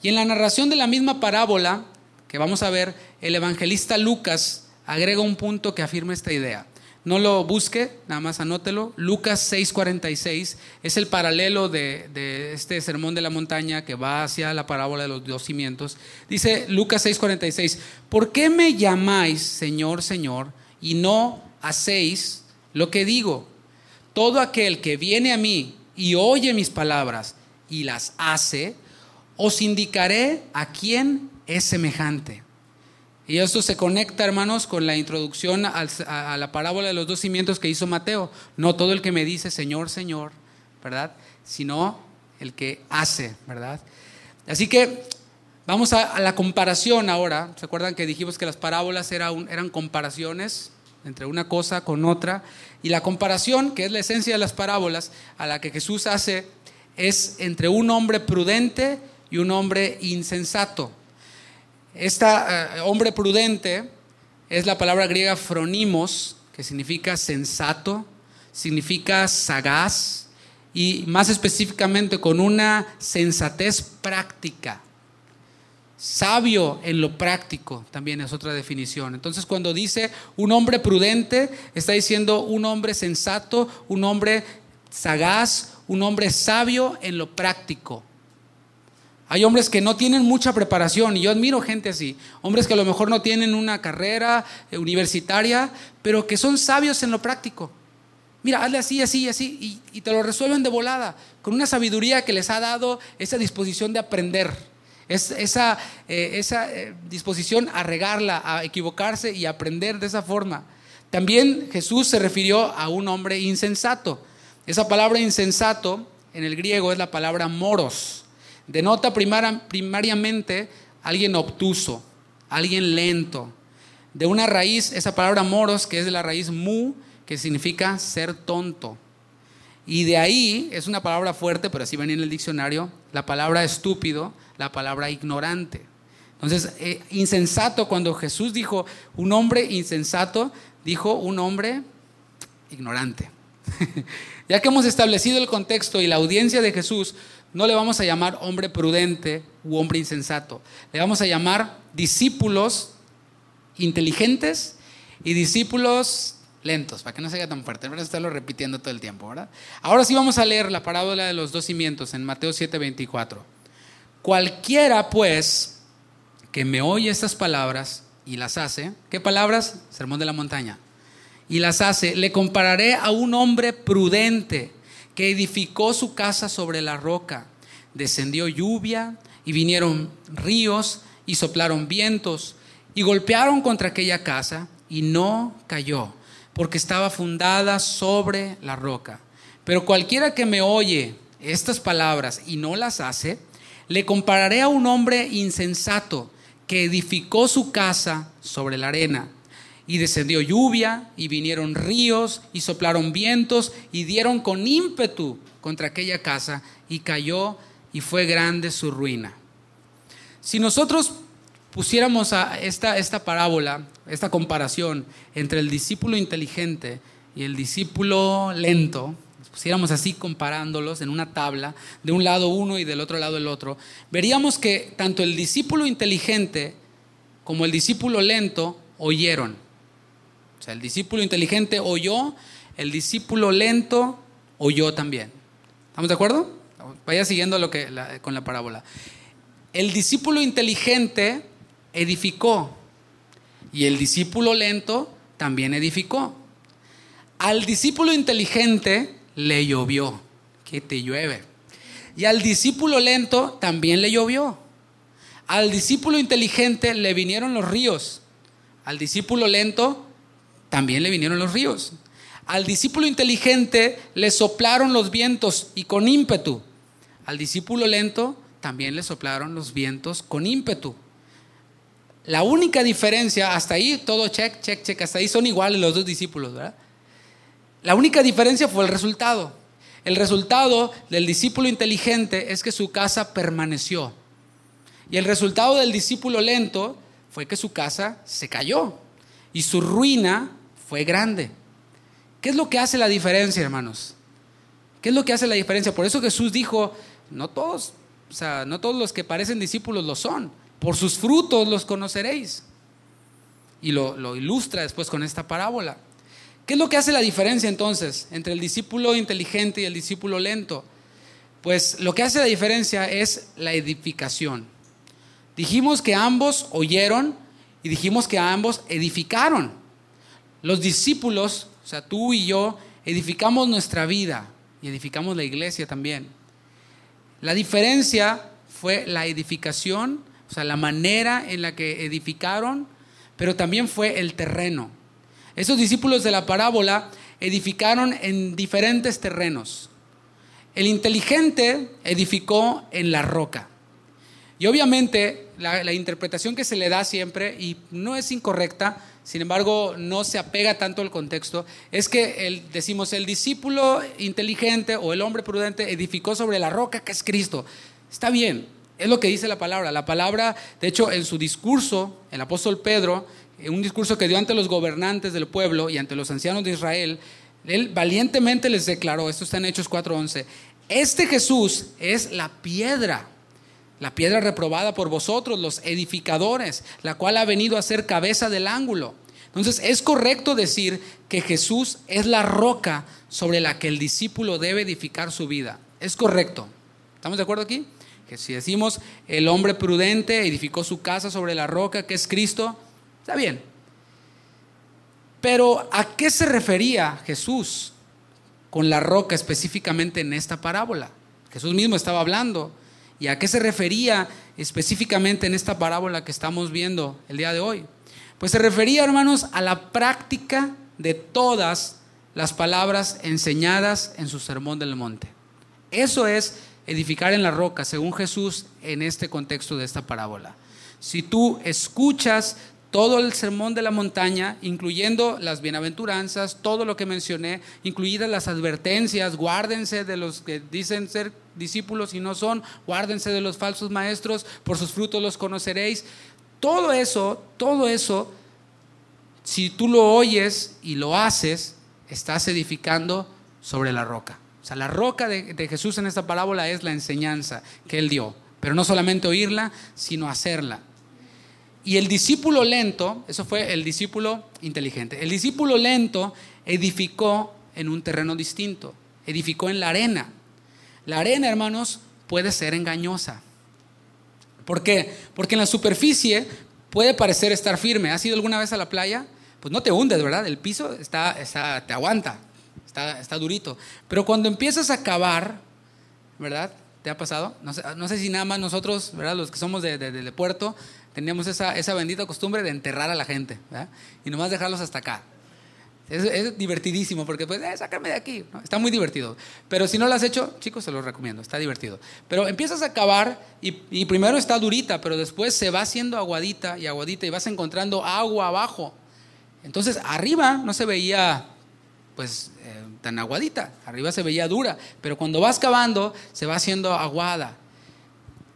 Speaker 1: Y en la narración de la misma parábola que vamos a ver, el evangelista Lucas agrega un punto que afirma esta idea. No lo busque, nada más anótelo. Lucas 6:46 es el paralelo de, este sermón de la montaña que va hacia la parábola de los dos cimientos. Dice Lucas 6:46, ¿por qué me llamáis Señor, Señor, y no hacéis lo que digo? Todo aquel que viene a mí y oye mis palabras y las hace, os indicaré a quién es semejante y esto se conecta, hermanos, con la introducción a la parábola de los dos cimientos que hizo Mateo. No todo el que me dice, Señor, Señor, ¿verdad? Sino el que hace, ¿verdad? Así que vamos a, la comparación ahora. ¿Se acuerdan que dijimos que las parábolas eran comparaciones? entre una cosa con otra. Y la comparación, que es la esencia de las parábolas, a la que Jesús hace, es entre un hombre prudente y un hombre insensato. Este hombre prudente es la palabra griega fronimos, que significa sensato, significa sagaz y más específicamente con una sensatez práctica. Sabio en lo práctico también es otra definición. Entonces cuando dice un hombre prudente, está diciendo un hombre sensato, un hombre sagaz, un hombre sabio en lo práctico. Hay hombres que no tienen mucha preparación y yo admiro gente así. Hombres que a lo mejor no tienen una carrera eh, universitaria, pero que son sabios en lo práctico. Mira, hazle así, así, así y, te lo resuelven de volada, con una sabiduría que les ha dado esa disposición de aprender, esa, eh, eh, disposición a regarla, a equivocarse y aprender de esa forma. También Jesús se refirió a un hombre insensato. Esa palabra insensato en el griego es la palabra moros denota primariamente alguien obtuso, alguien lento. De una raíz, esa palabra moros, que es de la raíz mu, que significa ser tonto. Y de ahí, es una palabra fuerte, pero así venía en el diccionario, la palabra estúpido, la palabra ignorante. Entonces, eh, insensato, cuando Jesús dijo un hombre insensato, dijo un hombre ignorante. ya que hemos establecido el contexto y la audiencia de Jesús, no le vamos a llamar hombre prudente u hombre insensato. Le vamos a llamar discípulos inteligentes y discípulos lentos, para que no se haga tan fuerte. No estarlo repitiendo todo el tiempo, Ahora sí vamos a leer la parábola de los dos cimientos en Mateo 7:24. Cualquiera, pues, que me oye estas palabras y las hace, ¿qué palabras? Sermón de la montaña. Y las hace, le compararé a un hombre prudente que edificó su casa sobre la roca. Descendió lluvia y vinieron ríos y soplaron vientos y golpearon contra aquella casa y no cayó, porque estaba fundada sobre la roca. Pero cualquiera que me oye estas palabras y no las hace, le compararé a un hombre insensato que edificó su casa sobre la arena y descendió lluvia, y vinieron ríos, y soplaron vientos, y dieron con ímpetu contra aquella casa, y cayó, y fue grande su ruina. Si nosotros pusiéramos a esta, esta parábola, esta comparación entre el discípulo inteligente y el discípulo lento, pusiéramos así comparándolos en una tabla, de un lado uno y del otro lado el otro, veríamos que tanto el discípulo inteligente como el discípulo lento oyeron. O sea, el discípulo inteligente oyó, el discípulo lento oyó también. ¿Estamos de acuerdo? Vaya siguiendo lo que, con la parábola. El discípulo inteligente edificó y el discípulo lento también edificó. Al discípulo inteligente le llovió, que te llueve. Y al discípulo lento también le llovió. Al discípulo inteligente le vinieron los ríos. Al discípulo lento también le vinieron los ríos. Al discípulo inteligente le soplaron los vientos y con ímpetu. Al discípulo lento también le soplaron los vientos con ímpetu. La única diferencia, hasta ahí todo check, check, check, hasta ahí son iguales los dos discípulos, ¿verdad? La única diferencia fue el resultado. El resultado del discípulo inteligente es que su casa permaneció. Y el resultado del discípulo lento fue que su casa se cayó. Y su ruina fue grande. ¿Qué es lo que hace la diferencia, hermanos? ¿Qué es lo que hace la diferencia? Por eso Jesús dijo, no todos, o sea, no todos los que parecen discípulos lo son. Por sus frutos los conoceréis. Y lo, ilustra después con esta parábola. ¿Qué es lo que hace la diferencia entonces entre el discípulo inteligente y el discípulo lento? Pues lo que hace la diferencia es la edificación. Dijimos que ambos oyeron y dijimos que ambos edificaron. Los discípulos, o sea, tú y yo, edificamos nuestra vida y edificamos la iglesia también. La diferencia fue la edificación, o sea, la manera en la que edificaron, pero también fue el terreno. Esos discípulos de la parábola edificaron en diferentes terrenos. El inteligente edificó en la roca. Y obviamente la, interpretación que se le da siempre, y no es incorrecta, sin embargo no se apega tanto al contexto, es que decimos el discípulo inteligente o el hombre prudente edificó sobre la roca que es Cristo. Está bien, es lo que dice la palabra. La palabra, de hecho, en su discurso, el apóstol Pedro, en un discurso que dio ante los gobernantes del pueblo y ante los ancianos de Israel, él valientemente les declaró, esto está en Hechos 4:11, este Jesús es la piedra la piedra reprobada por vosotros, los edificadores, la cual ha venido a ser cabeza del ángulo. Entonces es correcto decir que Jesús es la roca sobre la que el discípulo debe edificar su vida. Es correcto. ¿Estamos de acuerdo aquí? Que si decimos el hombre prudente edificó su casa sobre la roca que es Cristo, está bien. Pero ¿a qué se refería Jesús con la roca específicamente en esta parábola? Jesús mismo estaba hablando ¿Y a qué se refería específicamente en esta parábola que estamos viendo el día de hoy? Pues se refería, hermanos, a la práctica de todas las palabras enseñadas en su sermón del monte. Eso es edificar en la roca, según Jesús, en este contexto de esta parábola. Si tú escuchas todo el sermón de la montaña, incluyendo las bienaventuranzas, todo lo que mencioné, incluidas las advertencias, guárdense de los que dicen ser discípulos y no son, guárdense de los falsos maestros, por sus frutos los conoceréis. Todo eso, todo eso, si tú lo oyes y lo haces, estás edificando sobre la roca. O sea, la roca de, de Jesús en esta parábola es la enseñanza que él dio, pero no solamente oírla, sino hacerla. Y el discípulo lento, eso fue el discípulo inteligente, el discípulo lento edificó en un terreno distinto, edificó en la arena. La arena, hermanos, puede ser engañosa. ¿Por qué? Porque en la superficie puede parecer estar firme. ¿Has ido alguna vez a la playa? Pues no te hundes, ¿verdad? El piso está, te aguanta, está, durito. Pero cuando empiezas a cavar, ¿verdad? ¿Te ha pasado? No sé, si nada más nosotros, ¿verdad? Los que somos de, puerto, teníamos esa, esa, bendita costumbre de enterrar a la gente, ¿verdad? Y nomás dejarlos hasta acá. Es, divertidísimo porque pues, eh, de aquí. Está muy divertido. Pero si no lo has hecho, chicos, se lo recomiendo. Está divertido. Pero empiezas a cavar y, primero está durita, pero después se va haciendo aguadita y aguadita y vas encontrando agua abajo. Entonces arriba no se veía pues eh, tan aguadita, arriba se veía dura, pero cuando vas cavando se va haciendo aguada.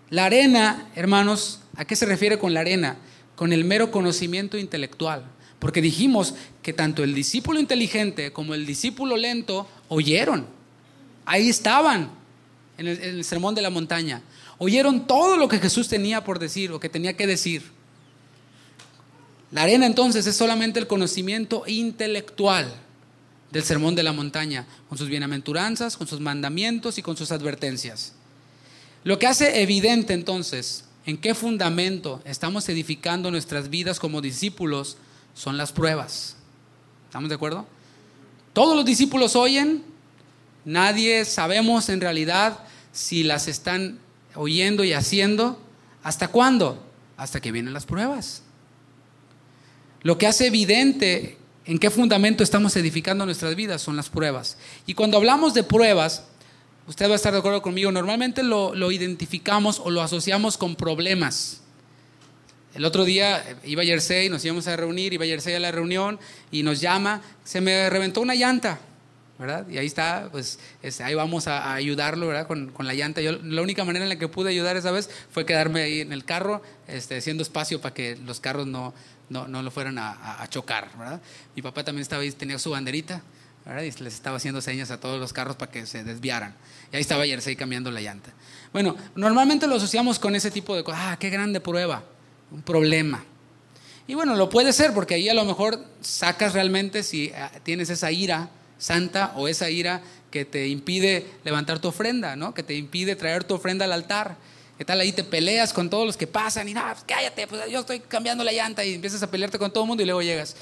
Speaker 1: La arena, hermanos, ¿a qué se refiere con la arena? Con el mero conocimiento intelectual. Porque dijimos que tanto el discípulo inteligente como el discípulo lento oyeron. Ahí estaban, en el, sermón de la montaña. Oyeron todo lo que Jesús tenía por decir o que tenía que decir. La arena entonces es solamente el conocimiento intelectual del sermón de la montaña, con sus bienaventuranzas, con sus mandamientos y con sus advertencias. Lo que hace evidente entonces en qué fundamento estamos edificando nuestras vidas como discípulos son las pruebas. ¿Estamos de acuerdo? Todos los discípulos oyen, nadie sabemos en realidad si las están oyendo y haciendo. ¿Hasta cuándo? Hasta que vienen las pruebas. Lo que hace evidente en qué fundamento estamos edificando nuestras vidas son las pruebas. Y cuando hablamos de pruebas, usted va a estar de acuerdo conmigo, normalmente lo, identificamos o lo asociamos con problemas. El otro día eh, iba a Jersey, nos íbamos a reunir, iba a Jersey a la reunión y nos llama, se me reventó una llanta, ¿verdad? Y ahí está, pues ahí vamos a, ayudarlo, ¿verdad? Con, la llanta. Yo la única manera en la que pude ayudar esa vez fue quedarme ahí en el carro, este, haciendo espacio para que los carros no, no, lo fueran a, chocar, ¿verdad? Mi papá también estaba ahí, tenía su banderita, ¿verdad? Y les estaba haciendo señas a todos los carros para que se desviaran. Y ahí estaba Jersey cambiando la llanta. Bueno, normalmente lo asociamos con ese tipo de cosas, ah, qué grande prueba un problema. Y bueno, lo puede ser porque ahí a lo mejor sacas realmente si ah, tienes esa ira santa o esa ira que te impide levantar tu ofrenda, ¿no? Que te impide traer tu ofrenda al altar. ¿Qué tal ahí te peleas con todos los que pasan y ah, cállate, pues yo estoy cambiando la llanta y empiezas a pelearte con todo el mundo y luego llegas.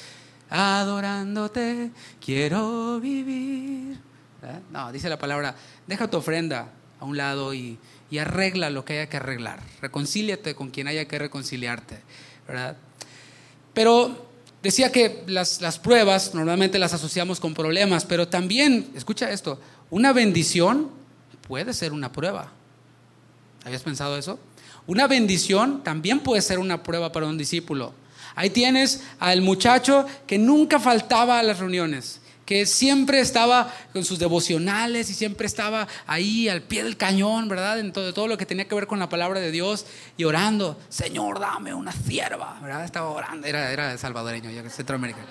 Speaker 1: Adorándote quiero vivir. No, dice la palabra, deja tu ofrenda a un lado y y arregla lo que haya que arreglar. Reconcíliate con quien haya que reconciliarte, ¿verdad? Pero decía que las, las pruebas normalmente las asociamos con problemas, pero también, escucha esto, una bendición puede ser una prueba. ¿Habías pensado eso? Una bendición también puede ser una prueba para un discípulo. Ahí tienes al muchacho que nunca faltaba a las reuniones que siempre estaba con sus devocionales y siempre estaba ahí al pie del cañón, ¿verdad? En todo, todo lo que tenía que ver con la palabra de Dios y orando, Señor, dame una sierva, ¿verdad? Estaba orando, era, era salvadoreño, Centroamérica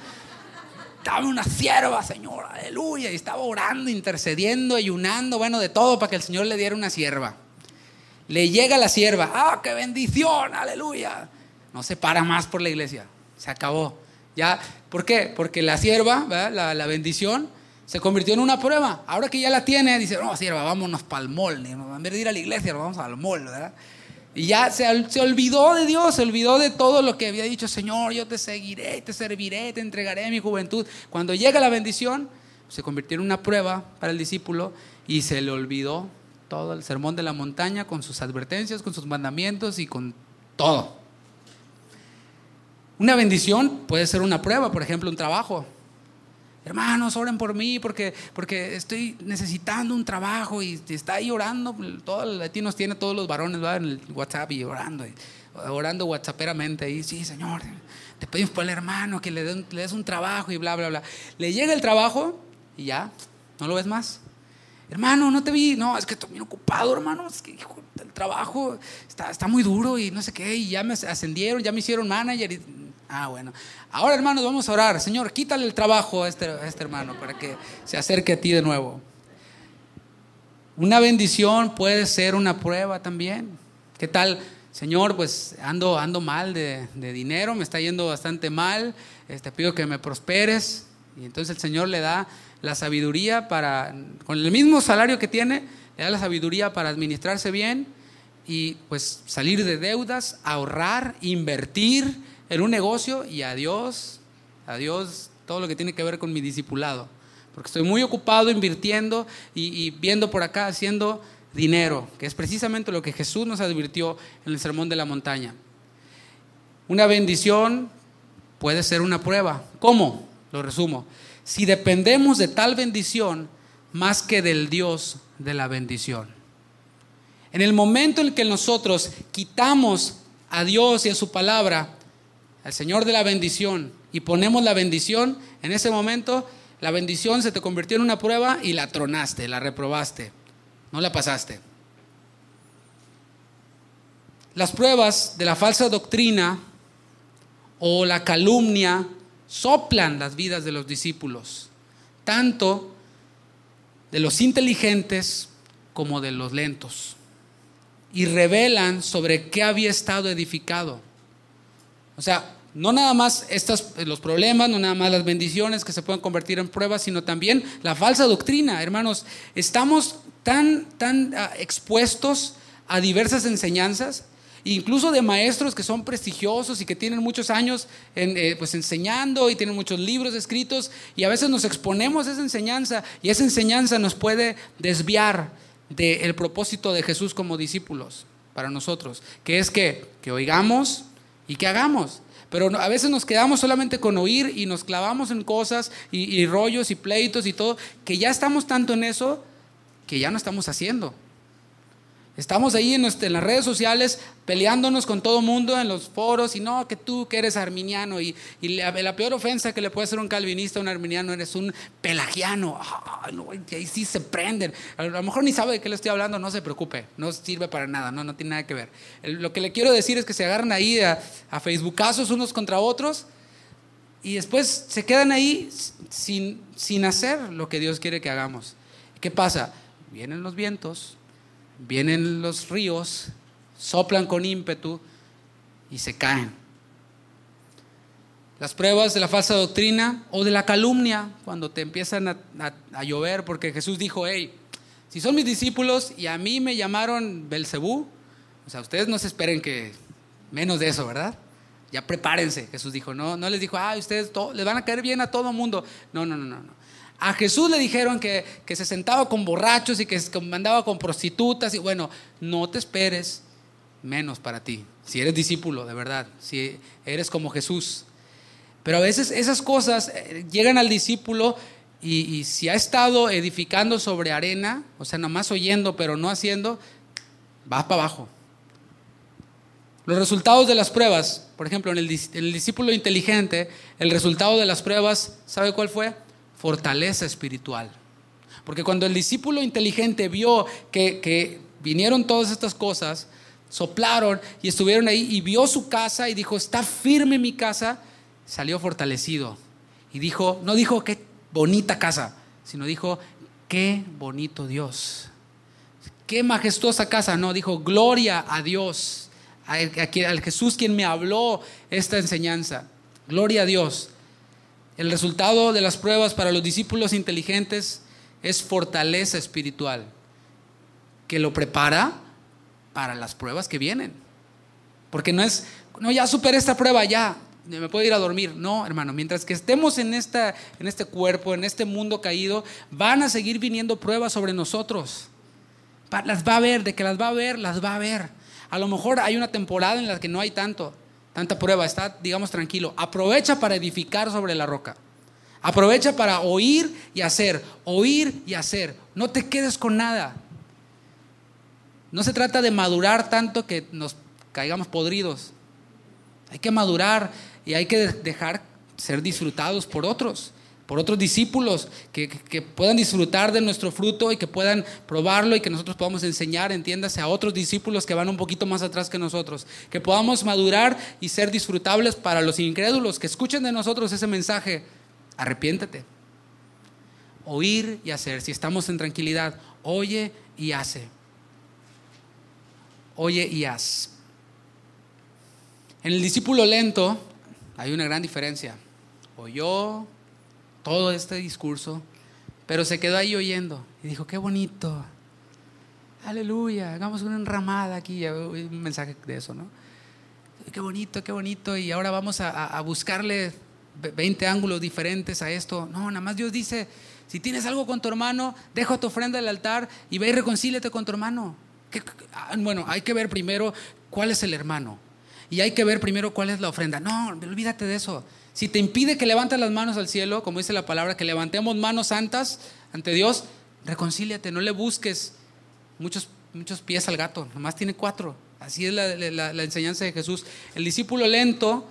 Speaker 1: dame una sierva, Señor, aleluya. Y estaba orando, intercediendo, ayunando, bueno, de todo para que el Señor le diera una sierva. Le llega la sierva, ah, qué bendición, aleluya. No se para más por la iglesia, se acabó. ¿Por qué? Porque la sierva, la, bendición, se convirtió en una prueba. Ahora que ya la tiene, dice, no, sierva, vámonos para el mol En vez de ir a la iglesia, vamos al mol Y ya se, se, olvidó de Dios, se olvidó de todo lo que había dicho, Señor, yo te seguiré, te serviré, te entregaré mi juventud. Cuando llega la bendición, se convirtió en una prueba para el discípulo y se le olvidó todo el sermón de la montaña con sus advertencias, con sus mandamientos y con todo. Una bendición puede ser una prueba, por ejemplo, un trabajo. Hermanos, oren por mí porque, porque estoy necesitando un trabajo y está ahí orando. Todos los latinos tiene todos los varones en el WhatsApp y orando, eh, orando WhatsApperamente. Y sí, Señor, te pedimos por el hermano que le, des un trabajo y bla, bla, bla. Le llega el trabajo y ya, no lo ves más. Hermano, no te vi. No, es que estoy muy ocupado, hermano. Es que el trabajo está, está muy duro y no sé qué. Y ya me ascendieron, ya me hicieron manager. Y Ah, bueno. Ahora, hermanos, vamos a orar. Señor, quítale el trabajo este, a este, hermano para que se acerque a ti de nuevo. Una bendición puede ser una prueba también. ¿Qué tal? Señor, pues ando, ando mal de, dinero, me está yendo bastante mal, este, te pido que me prosperes. Y entonces el Señor le da la sabiduría para, con el mismo salario que tiene, le da la sabiduría para administrarse bien y pues salir de deudas, ahorrar, invertir, en un negocio y adiós, adiós todo lo que tiene que ver con mi discipulado. Porque estoy muy ocupado invirtiendo y, y viendo por acá, haciendo dinero, que es precisamente lo que Jesús nos advirtió en el Sermón de la Montaña. Una bendición puede ser una prueba. ¿Cómo? Lo resumo. Si dependemos de tal bendición más que del Dios de la bendición. En el momento en que nosotros quitamos a Dios y a su palabra al Señor de la bendición, y ponemos la bendición, en ese momento la bendición se te convirtió en una prueba y la tronaste, la reprobaste, no la pasaste. Las pruebas de la falsa doctrina o la calumnia soplan las vidas de los discípulos, tanto de los inteligentes como de los lentos, y revelan sobre qué había estado edificado. O sea, no nada más eh, los problemas, no nada más las bendiciones que se pueden convertir en pruebas, sino también la falsa doctrina. Hermanos, estamos tan, tan ah, expuestos a diversas enseñanzas, incluso de maestros que son prestigiosos y que tienen muchos años eh, pues, enseñando y tienen muchos libros escritos, y a veces nos exponemos a esa enseñanza y esa enseñanza nos puede desviar del el propósito de Jesús como discípulos para nosotros, que es que, que oigamos, y qué hagamos. Pero a veces nos quedamos solamente con oír y nos clavamos en cosas y rollos y pleitos y todo, que ya estamos tanto en eso que ya no estamos haciendo. Estamos ahí en, en, las redes sociales peleándonos con todo mundo en los foros y no, que tú que eres arminiano y, y la, peor ofensa que le puede hacer un calvinista a un arminiano eres un pelagiano. y no, ahí sí se prenden. A lo mejor ni sabe de qué le estoy hablando, no se preocupe, no sirve para nada, no, no tiene nada que ver. Lo que le quiero decir es que se agarran ahí a, a facebookazos unos contra otros y después se quedan ahí sin, sin hacer lo que Dios quiere que hagamos. ¿Qué pasa? Vienen los vientos vienen los ríos, soplan con ímpetu y se caen. Las pruebas de la falsa doctrina o de la calumnia, cuando te empiezan a, llover, porque Jesús dijo, hey, si son mis discípulos y a mí me llamaron Belcebú, o sea, ustedes no se esperen que menos de eso, ¿verdad? Ya prepárense, Jesús dijo. No, no les dijo, ah, ustedes les van a caer bien a todo mundo. No, no, no, no. A Jesús le dijeron que, se sentaba con borrachos y que se mandaba con prostitutas. Y bueno, no te esperes menos para ti. Si eres discípulo, de verdad. Si eres como Jesús. Pero a veces esas cosas eh, llegan al discípulo y, si ha estado edificando sobre arena, o sea, nomás oyendo pero no haciendo, vas para abajo. Los resultados de las pruebas, por ejemplo, en el discípulo inteligente, el resultado de las pruebas, ¿sabe cuál fue? fortaleza espiritual. Porque cuando el discípulo inteligente vio que, vinieron todas estas cosas, soplaron y estuvieron ahí y vio su casa y dijo, está firme mi casa, salió fortalecido. Y dijo, no dijo qué bonita casa, sino dijo, qué bonito Dios. Qué majestuosa casa, no, dijo, gloria a Dios, al Jesús quien me habló esta enseñanza. Gloria a Dios. El resultado de las pruebas para los discípulos inteligentes es fortaleza espiritual, que lo prepara para las pruebas que vienen. Porque no es, no, ya superé esta prueba, ya, me puedo ir a dormir. No, hermano, mientras que estemos en, esta, en este cuerpo, en este mundo caído, van a seguir viniendo pruebas sobre nosotros. Las va a ver, de que las va a ver, las va a ver. A lo mejor hay una temporada en la que no hay tanto, tanta prueba, está, digamos, tranquilo. Aprovecha para edificar sobre la roca. Aprovecha para oír y hacer, oír y hacer. No te quedes con nada. No se trata de madurar tanto que nos caigamos podridos. Hay que madurar y hay que dejar ser disfrutados por otros por otros discípulos que, puedan disfrutar de nuestro fruto y que puedan probarlo y que nosotros podamos enseñar, entiéndase, a otros discípulos que van un poquito más atrás que nosotros, que podamos madurar y ser disfrutables para los incrédulos, que escuchen de nosotros ese mensaje, arrepiéntete, oír y hacer, si estamos en tranquilidad, oye y hace, oye y haz. En el discípulo lento hay una gran diferencia. Oyó, todo este discurso, pero se quedó ahí oyendo y dijo, qué bonito, aleluya, hagamos una enramada aquí, un mensaje de eso, ¿no? Qué bonito, qué bonito, y ahora vamos a, buscarle 20 ángulos diferentes a esto. No, nada más Dios dice, si tienes algo con tu hermano, deja tu ofrenda al altar y ve y reconcíliate con tu hermano. Ah, bueno, hay que ver primero cuál es el hermano y hay que ver primero cuál es la ofrenda. No, olvídate de eso. Si te impide que levantes las manos al cielo, como dice la palabra, que levantemos manos santas ante Dios, reconcíliate, no le busques muchos, muchos pies al gato, nomás tiene cuatro. Así es la, enseñanza de Jesús. El discípulo lento,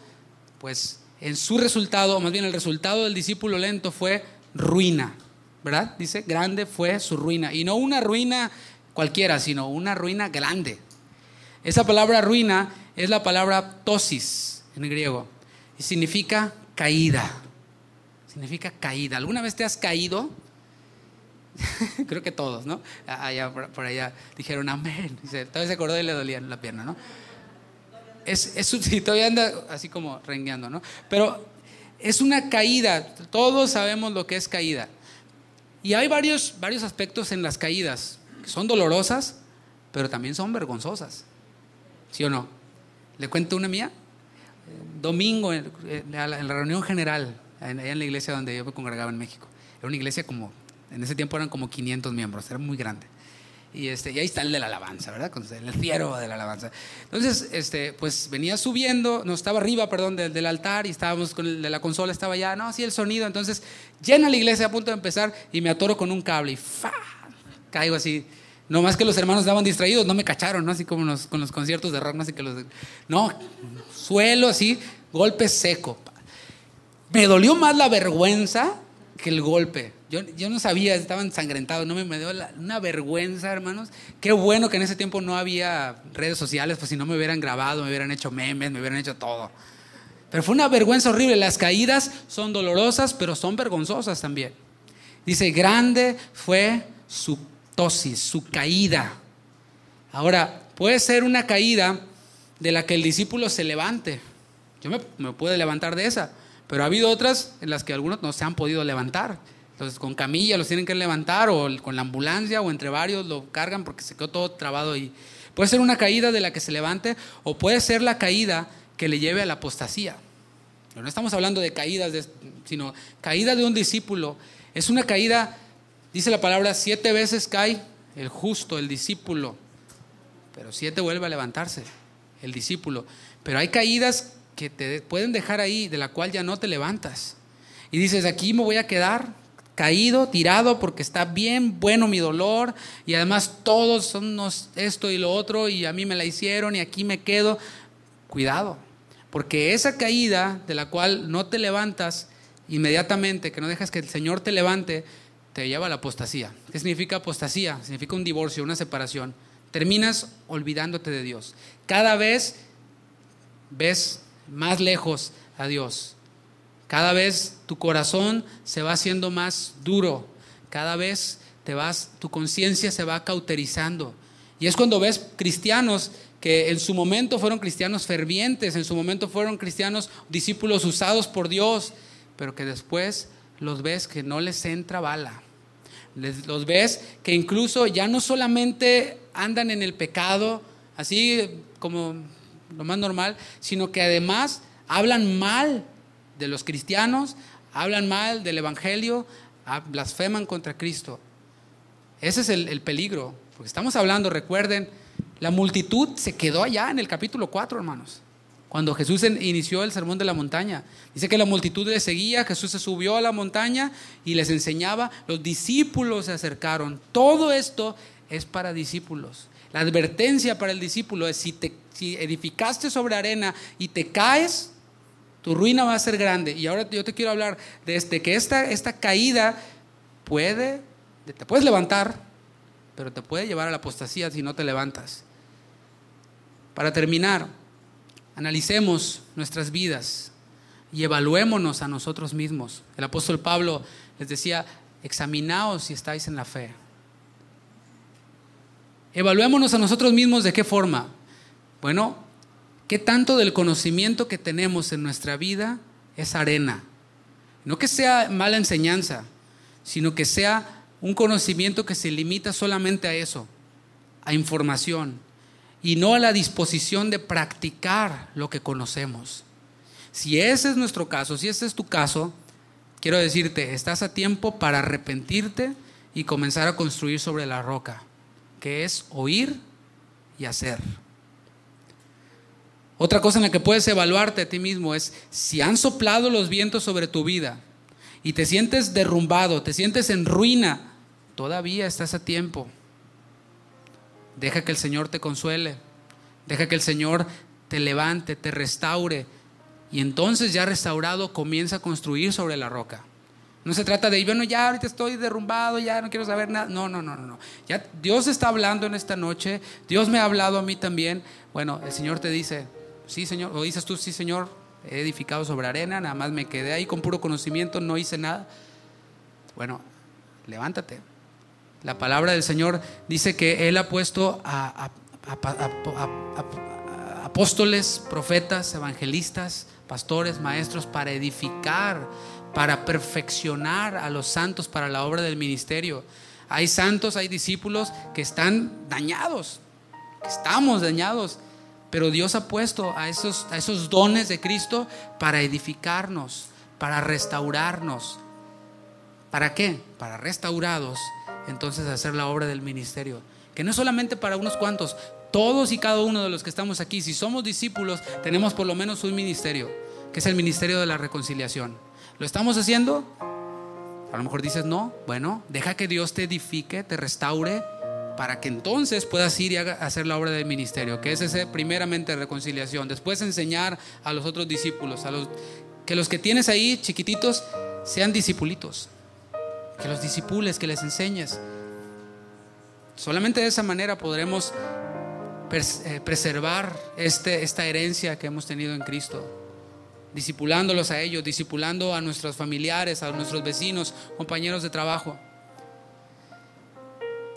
Speaker 1: pues en su resultado, o más bien el resultado del discípulo lento fue ruina, ¿verdad? Dice, grande fue su ruina. Y no una ruina cualquiera, sino una ruina grande. Esa palabra ruina es la palabra tosis en griego significa caída. Significa caída. ¿Alguna vez te has caído? Creo que todos, ¿no? Allá, ah, ah, por, allá dijeron amén. todavía se acordó y le dolía la pierna, ¿no? Es, sí, todavía anda así como rengueando, ¿no? Pero es una caída. Todos sabemos lo que es caída. Y hay varios, varios aspectos en las caídas que son dolorosas, pero también son vergonzosas. ¿Sí o no? ¿Le cuento una mía? domingo en la reunión general, allá en la iglesia donde yo me congregaba en México. Era una iglesia como, en ese tiempo eran como 500 miembros, era muy grande. Y, este, ahí está el de la alabanza, ¿verdad? El fiero de la alabanza. Entonces, este, pues venía subiendo, no estaba arriba, perdón, del, altar y estábamos con de la consola, estaba ya, no, así el sonido. Entonces, llena la iglesia a punto de empezar y me atoro con un cable y Caigo así no más que los hermanos estaban distraídos, no me cacharon, ¿no? Así como con los conciertos de rock, no que los. No, suelo así, golpe seco. Me dolió más la vergüenza que el golpe. Yo, no sabía, estaba ensangrentado, no me, me dio una vergüenza, hermanos. Qué bueno que en ese tiempo no había redes sociales, pues si no me hubieran grabado, me hubieran hecho memes, me hubieran hecho todo. Pero fue una vergüenza horrible. Las caídas son dolorosas, pero son vergonzosas también. Dice, grande fue su su caída. Ahora, puede ser una caída de la que el discípulo se levante. Yo me, me puedo levantar de esa, pero ha habido otras en las que algunos no se han podido levantar. Entonces, con camilla los tienen que levantar o con la ambulancia o entre varios lo cargan porque se quedó todo trabado ahí. Puede ser una caída de la que se levante o puede ser la caída que le lleve a la apostasía. Pero no estamos hablando de caídas, de, sino caída de un discípulo. Es una caída Dice la palabra, siete veces cae el justo, el discípulo, pero siete vuelve a levantarse, el discípulo. Pero hay caídas que te pueden dejar ahí, de la cual ya no te levantas. Y dices, aquí me voy a quedar caído, tirado, porque está bien bueno mi dolor, y además todos son esto y lo otro, y a mí me la hicieron, y aquí me quedo. Cuidado, porque esa caída de la cual no te levantas inmediatamente, que no dejas que el Señor te levante, te lleva a la apostasía. ¿Qué significa apostasía? Significa un divorcio, una separación. Terminas olvidándote de Dios. Cada vez ves más lejos a Dios. Cada vez tu corazón se va haciendo más duro. Cada vez te vas, tu conciencia se va cauterizando. Y es cuando ves cristianos que en su momento fueron cristianos fervientes, en su momento fueron cristianos discípulos usados por Dios, pero que después los ves que no les entra bala. los ves que incluso ya no solamente andan en el pecado, así como lo más normal, sino que además hablan mal de los cristianos, hablan mal del Evangelio, ah, blasfeman contra Cristo. Ese es el, el peligro, porque estamos hablando, recuerden, la multitud se quedó allá en el capítulo 4, hermanos. Cuando Jesús inició el sermón de la montaña, dice que la multitud le seguía, Jesús se subió a la montaña y les enseñaba, los discípulos se acercaron. Todo esto es para discípulos. La advertencia para el discípulo es si, te, edificaste sobre arena y te caes, tu ruina va a ser grande. Y ahora yo te quiero hablar de este, que esta, esta caída puede, te puedes levantar, pero te puede llevar a la apostasía si no te levantas. Para terminar, analicemos nuestras vidas y evaluémonos a nosotros mismos. El apóstol Pablo les decía, examinaos si estáis en la fe. Evaluémonos a nosotros mismos de qué forma. Bueno, ¿qué tanto del conocimiento que tenemos en nuestra vida es arena? No que sea mala enseñanza, sino que sea un conocimiento que se limita solamente a eso, a información, y no a la disposición de practicar lo que conocemos. Si ese es nuestro caso, si ese es tu caso, quiero decirte, estás a tiempo para arrepentirte y comenzar a construir sobre la roca, que es oír y hacer. Otra cosa en la que puedes evaluarte a ti mismo es si han soplado los vientos sobre tu vida y te sientes derrumbado, te sientes en ruina, todavía estás a tiempo Deja que el Señor te consuele. Deja que el Señor te levante, te restaure. Y entonces ya restaurado comienza a construir sobre la roca. No se trata de, bueno, ya ahorita estoy derrumbado, ya no quiero saber nada. No, no, no, no. Ya Dios está hablando en esta noche. Dios me ha hablado a mí también. Bueno, el Señor te dice, sí, Señor. O dices tú, sí, Señor, he edificado sobre arena, nada más me quedé ahí con puro conocimiento, no hice nada. Bueno, levántate. La palabra del Señor dice que Él ha puesto a, apóstoles, profetas, evangelistas, pastores, maestros para edificar, para perfeccionar a los santos para la obra del ministerio. Hay santos, hay discípulos que están dañados, que estamos dañados, pero Dios ha puesto a esos, a esos dones de Cristo para edificarnos, para restaurarnos. ¿Para qué? Para restaurados entonces hacer la obra del ministerio. Que no es solamente para unos cuantos, todos y cada uno de los que estamos aquí, si somos discípulos, tenemos por lo menos un ministerio, que es el ministerio de la reconciliación. ¿Lo estamos haciendo? A lo mejor dices, no, bueno, deja que Dios te edifique, te restaure, para que entonces puedas ir y hacer la obra del ministerio, que es ese, primeramente reconciliación, después enseñar a los otros discípulos, a los, que los que tienes ahí chiquititos sean discipulitos que los disipules, que les enseñes. Solamente de esa manera podremos eh, preservar este, esta herencia que hemos tenido en Cristo. Disipulándolos a ellos, disipulando a nuestros familiares, a nuestros vecinos, compañeros de trabajo.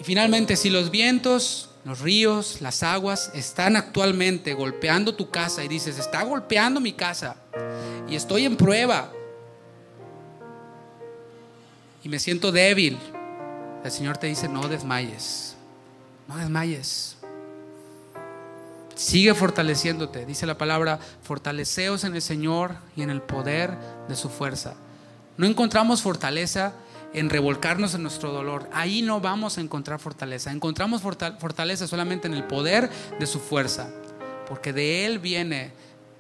Speaker 1: Y finalmente, si los vientos, los ríos, las aguas están actualmente golpeando tu casa y dices, está golpeando mi casa y estoy en prueba, y me siento débil, el Señor te dice, no desmayes, no desmayes. Sigue fortaleciéndote, dice la palabra, fortaleceos en el Señor y en el poder de su fuerza. No encontramos fortaleza en revolcarnos en nuestro dolor. Ahí no vamos a encontrar fortaleza. Encontramos fortaleza solamente en el poder de su fuerza, porque de Él viene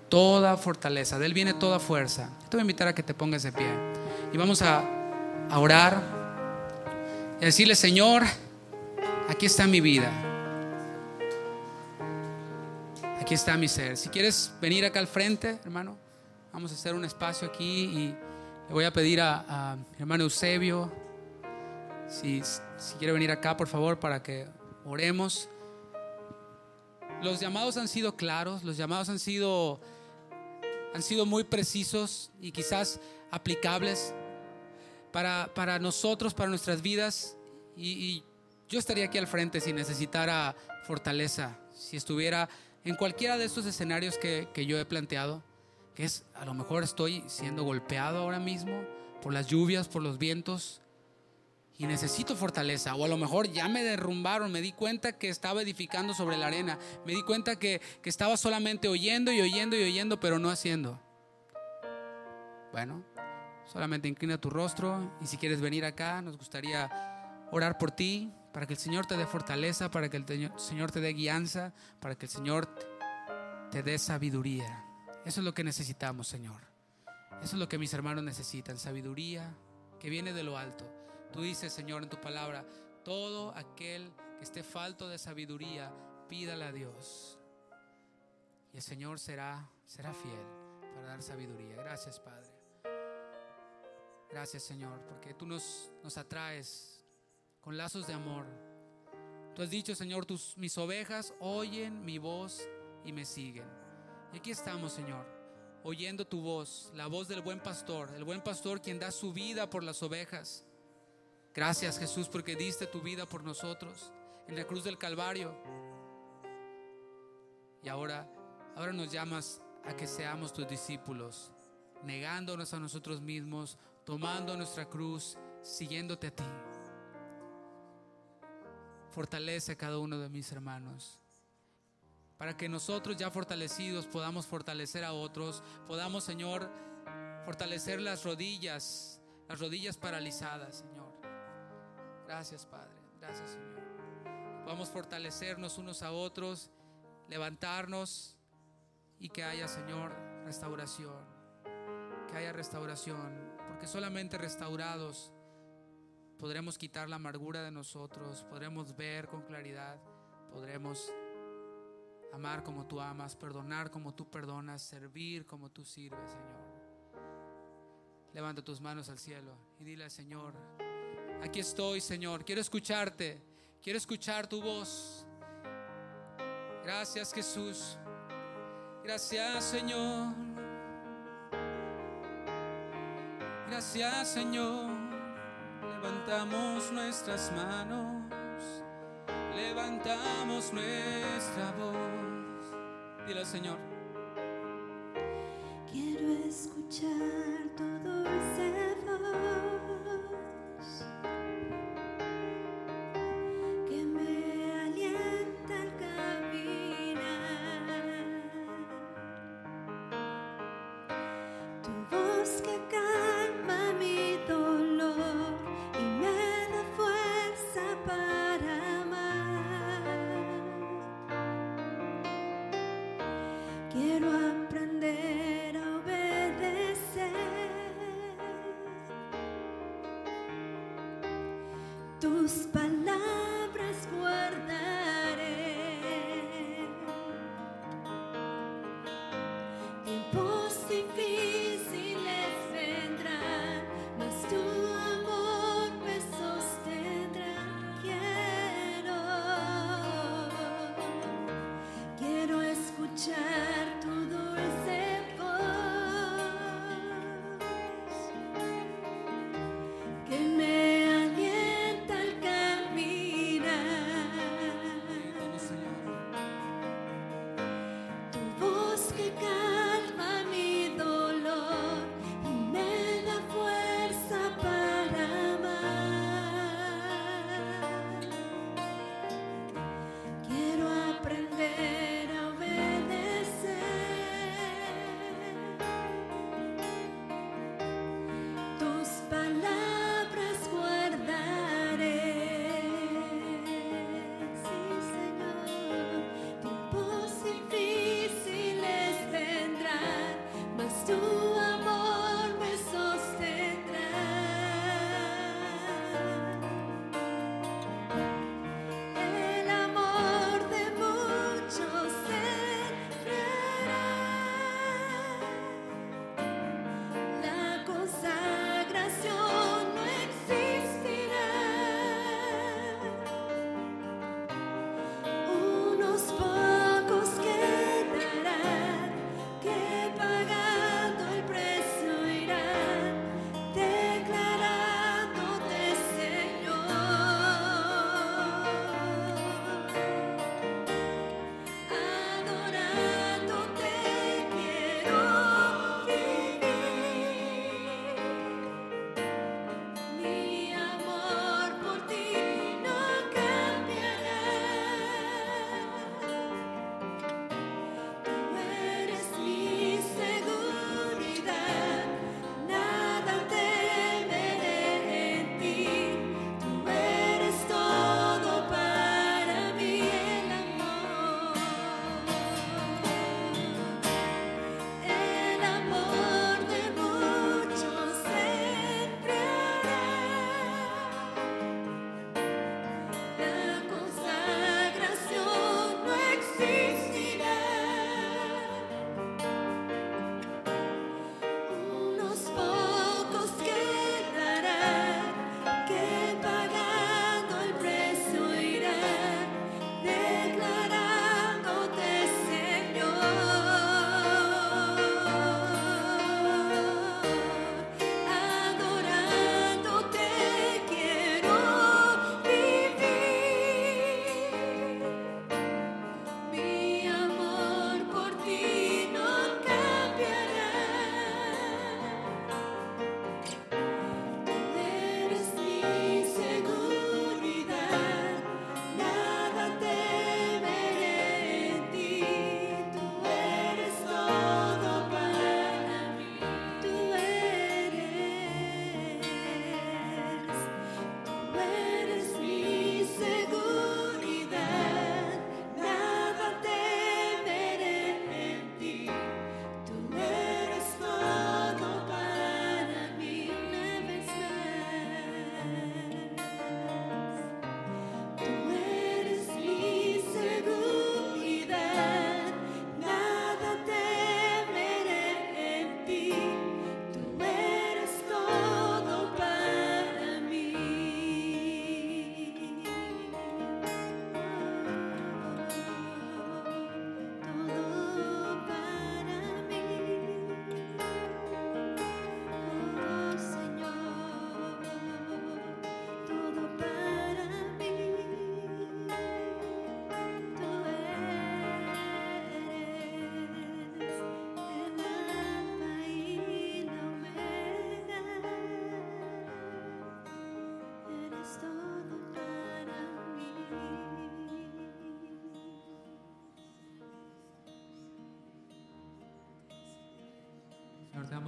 Speaker 1: toda fortaleza, de Él viene toda fuerza. Te voy a invitar a que te pongas de pie y vamos a a orar y decirle, Señor, aquí está mi vida. Aquí está mi ser. Si quieres venir acá al frente, hermano, vamos a hacer un espacio aquí y le voy a pedir a, hermano Eusebio, si, si quiere venir acá, por favor, para que oremos. Los llamados han sido claros, los llamados han sido, han sido muy precisos y quizás aplicables para, para nosotros, para nuestras vidas. Y, yo estaría aquí al frente si necesitara fortaleza, si estuviera en cualquiera de estos escenarios que, que, yo he planteado, que es a lo mejor estoy siendo golpeado ahora mismo por las lluvias, por los vientos, y necesito fortaleza, o a lo mejor ya me derrumbaron, me di cuenta que estaba edificando sobre la arena, me di cuenta que, que estaba solamente oyendo y oyendo y oyendo, pero no haciendo. Bueno, Solamente inclina tu rostro y si quieres venir acá, nos gustaría orar por ti, para que el Señor te dé fortaleza, para que el Señor te dé guianza, para que el Señor te dé sabiduría. Eso es lo que necesitamos, Señor. Eso es lo que mis hermanos necesitan, sabiduría que viene de lo alto. Tú dices, Señor, en tu palabra, todo aquel que esté falto de sabiduría, pídala a Dios. Y el Señor será, será fiel para dar sabiduría. Gracias, Padre. Gracias Señor, porque tú nos, nos atraes con lazos de amor. Tú has dicho, Señor, tus, mis ovejas oyen mi voz y me siguen. Y aquí estamos, Señor, oyendo tu voz, la voz del buen pastor, el buen pastor quien da su vida por las ovejas. Gracias Jesús porque diste tu vida por nosotros en la cruz del Calvario. Y ahora, ahora nos llamas a que seamos tus discípulos, negándonos a nosotros mismos, tomando nuestra cruz, siguiéndote a ti. Fortalece a cada uno de mis hermanos para que nosotros ya fortalecidos podamos fortalecer a otros, podamos, Señor, fortalecer las rodillas, las rodillas paralizadas, Señor. Gracias, Padre. Gracias, Señor. Podamos fortalecernos unos a otros, levantarnos y que haya, Señor, restauración. Que haya restauración solamente restaurados podremos quitar la amargura de nosotros, podremos ver con claridad, podremos amar como tú amas, perdonar como tú perdonas, servir como tú sirves, Señor. Levanta tus manos al cielo y dile Señor, aquí estoy, Señor, quiero escucharte, quiero escuchar tu voz. Gracias, Jesús. Gracias, Señor. gracias Señor, levantamos nuestras manos, levantamos nuestra voz. Dile Señor.
Speaker 2: Quiero escuchar. Quiero aprender a obedecer tus palabras.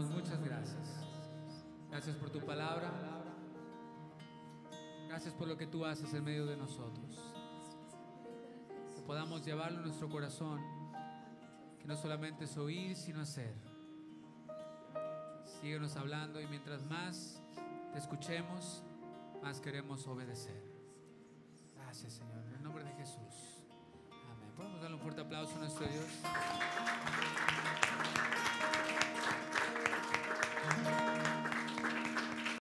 Speaker 1: muchas gracias. Gracias por tu palabra. Gracias por lo que tú haces en medio de nosotros. Que podamos llevarlo a nuestro corazón. Que no solamente es oír, sino hacer. Síguenos hablando y mientras más te escuchemos, más queremos obedecer.